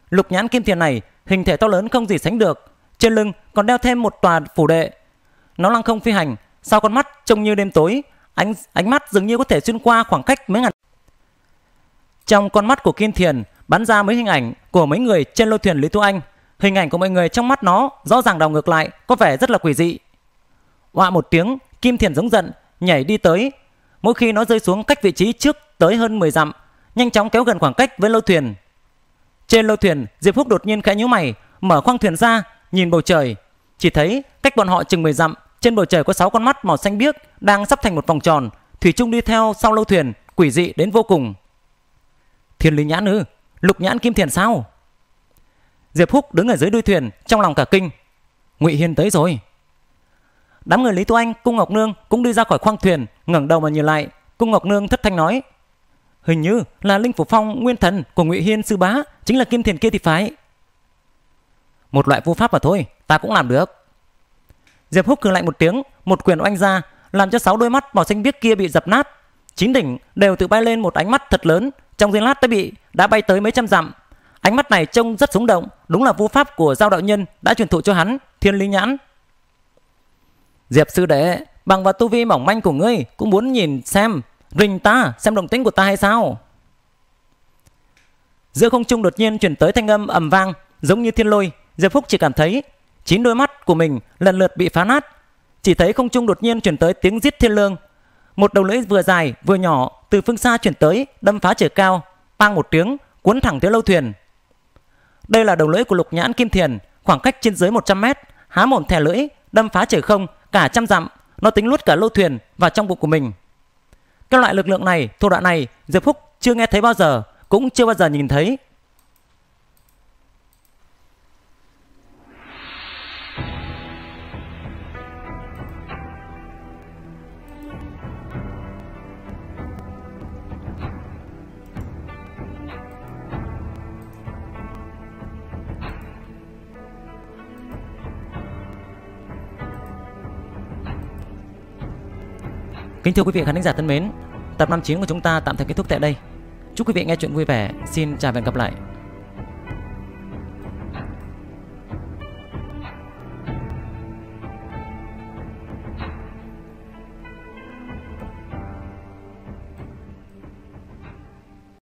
Lục nhãn kim thiền này hình thể to lớn không gì sánh được, trên lưng còn đeo thêm một tòa phủ đệ. Nó lăng không phi hành, sau con mắt trông như đêm tối, ánh ánh mắt dường như có thể xuyên qua khoảng cách mấy ngàn. Trong con mắt của Kim Thiền bắn ra mấy hình ảnh của mấy người trên lôi thuyền Lý Thu Anh. Hình ảnh của mọi người trong mắt nó rõ ràng đảo ngược lại, có vẻ rất là quỷ dị. Họa một tiếng, Kim Thiền giống giận, nhảy đi tới. Mỗi khi nó rơi xuống cách vị trí trước tới hơn 10 dặm, nhanh chóng kéo gần khoảng cách với lôi thuyền. Trên lôi thuyền, Diệp Húc đột nhiên khẽ nhíu mày, mở khoang thuyền ra, Nhìn bầu trời, chỉ thấy cách bọn họ chừng 10 dặm, trên bầu trời có 6 con mắt màu xanh biếc đang sắp thành một vòng tròn, thủy chung đi theo sau lâu thuyền, quỷ dị đến vô cùng. Thiên lý nhãn ư? Lục nhãn kim thiền sao? Diệp Húc đứng ở dưới đuôi thuyền, trong lòng cả kinh. Ngụy Hiên tới rồi. Đám người Lý Tu Anh, Cung Ngọc Nương cũng đi ra khỏi khoang thuyền, ngẩng đầu mà nhìn lại, Cung Ngọc Nương thất thanh nói: "Hình như là Linh Phủ Phong Nguyên Thần của Ngụy Hiên sư bá, chính là Kim Thiền kia thì phải." Một loại vô pháp mà thôi, ta cũng làm được. Diệp Húc cười lạnh một tiếng, một quyền oanh ra, làm cho sáu đôi mắt màu xanh biếc kia bị dập nát. chính đỉnh đều tự bay lên một ánh mắt thật lớn, trong giây lát đã bị đã bay tới mấy trăm dặm. Ánh mắt này trông rất sống động, đúng là vô pháp của giao đạo nhân đã truyền thụ cho hắn, Thiên Linh Nhãn. Diệp sư đệ, bằng vào tu vi mỏng manh của ngươi cũng muốn nhìn xem, rình ta, xem động tĩnh của ta hay sao? Giữa không trung đột nhiên truyền tới thanh âm ầm vang, giống như thiên lôi, Diệp Phúc chỉ cảm thấy chín đôi mắt của mình lần lượt bị phá nát. Chỉ thấy không trung đột nhiên chuyển tới tiếng giết thiên lương. Một đầu lưỡi vừa dài vừa nhỏ từ phương xa chuyển tới đâm phá trời cao, bang một tiếng cuốn thẳng tới lâu thuyền. Đây là đầu lưỡi của lục nhãn kim thiền, khoảng cách trên dưới 100 mét, há mồm thè lưỡi, đâm phá trời không cả trăm dặm, nó tính luốt cả lâu thuyền và trong bụng của mình. Các loại lực lượng này, thủ đoạn này, Diệp Phúc chưa nghe thấy bao giờ, cũng chưa bao giờ nhìn thấy Kính thưa quý vị khán giả thân mến, tập 59 của chúng ta tạm thời kết thúc tại đây. Chúc quý vị nghe chuyện vui vẻ. Xin chào và hẹn gặp lại.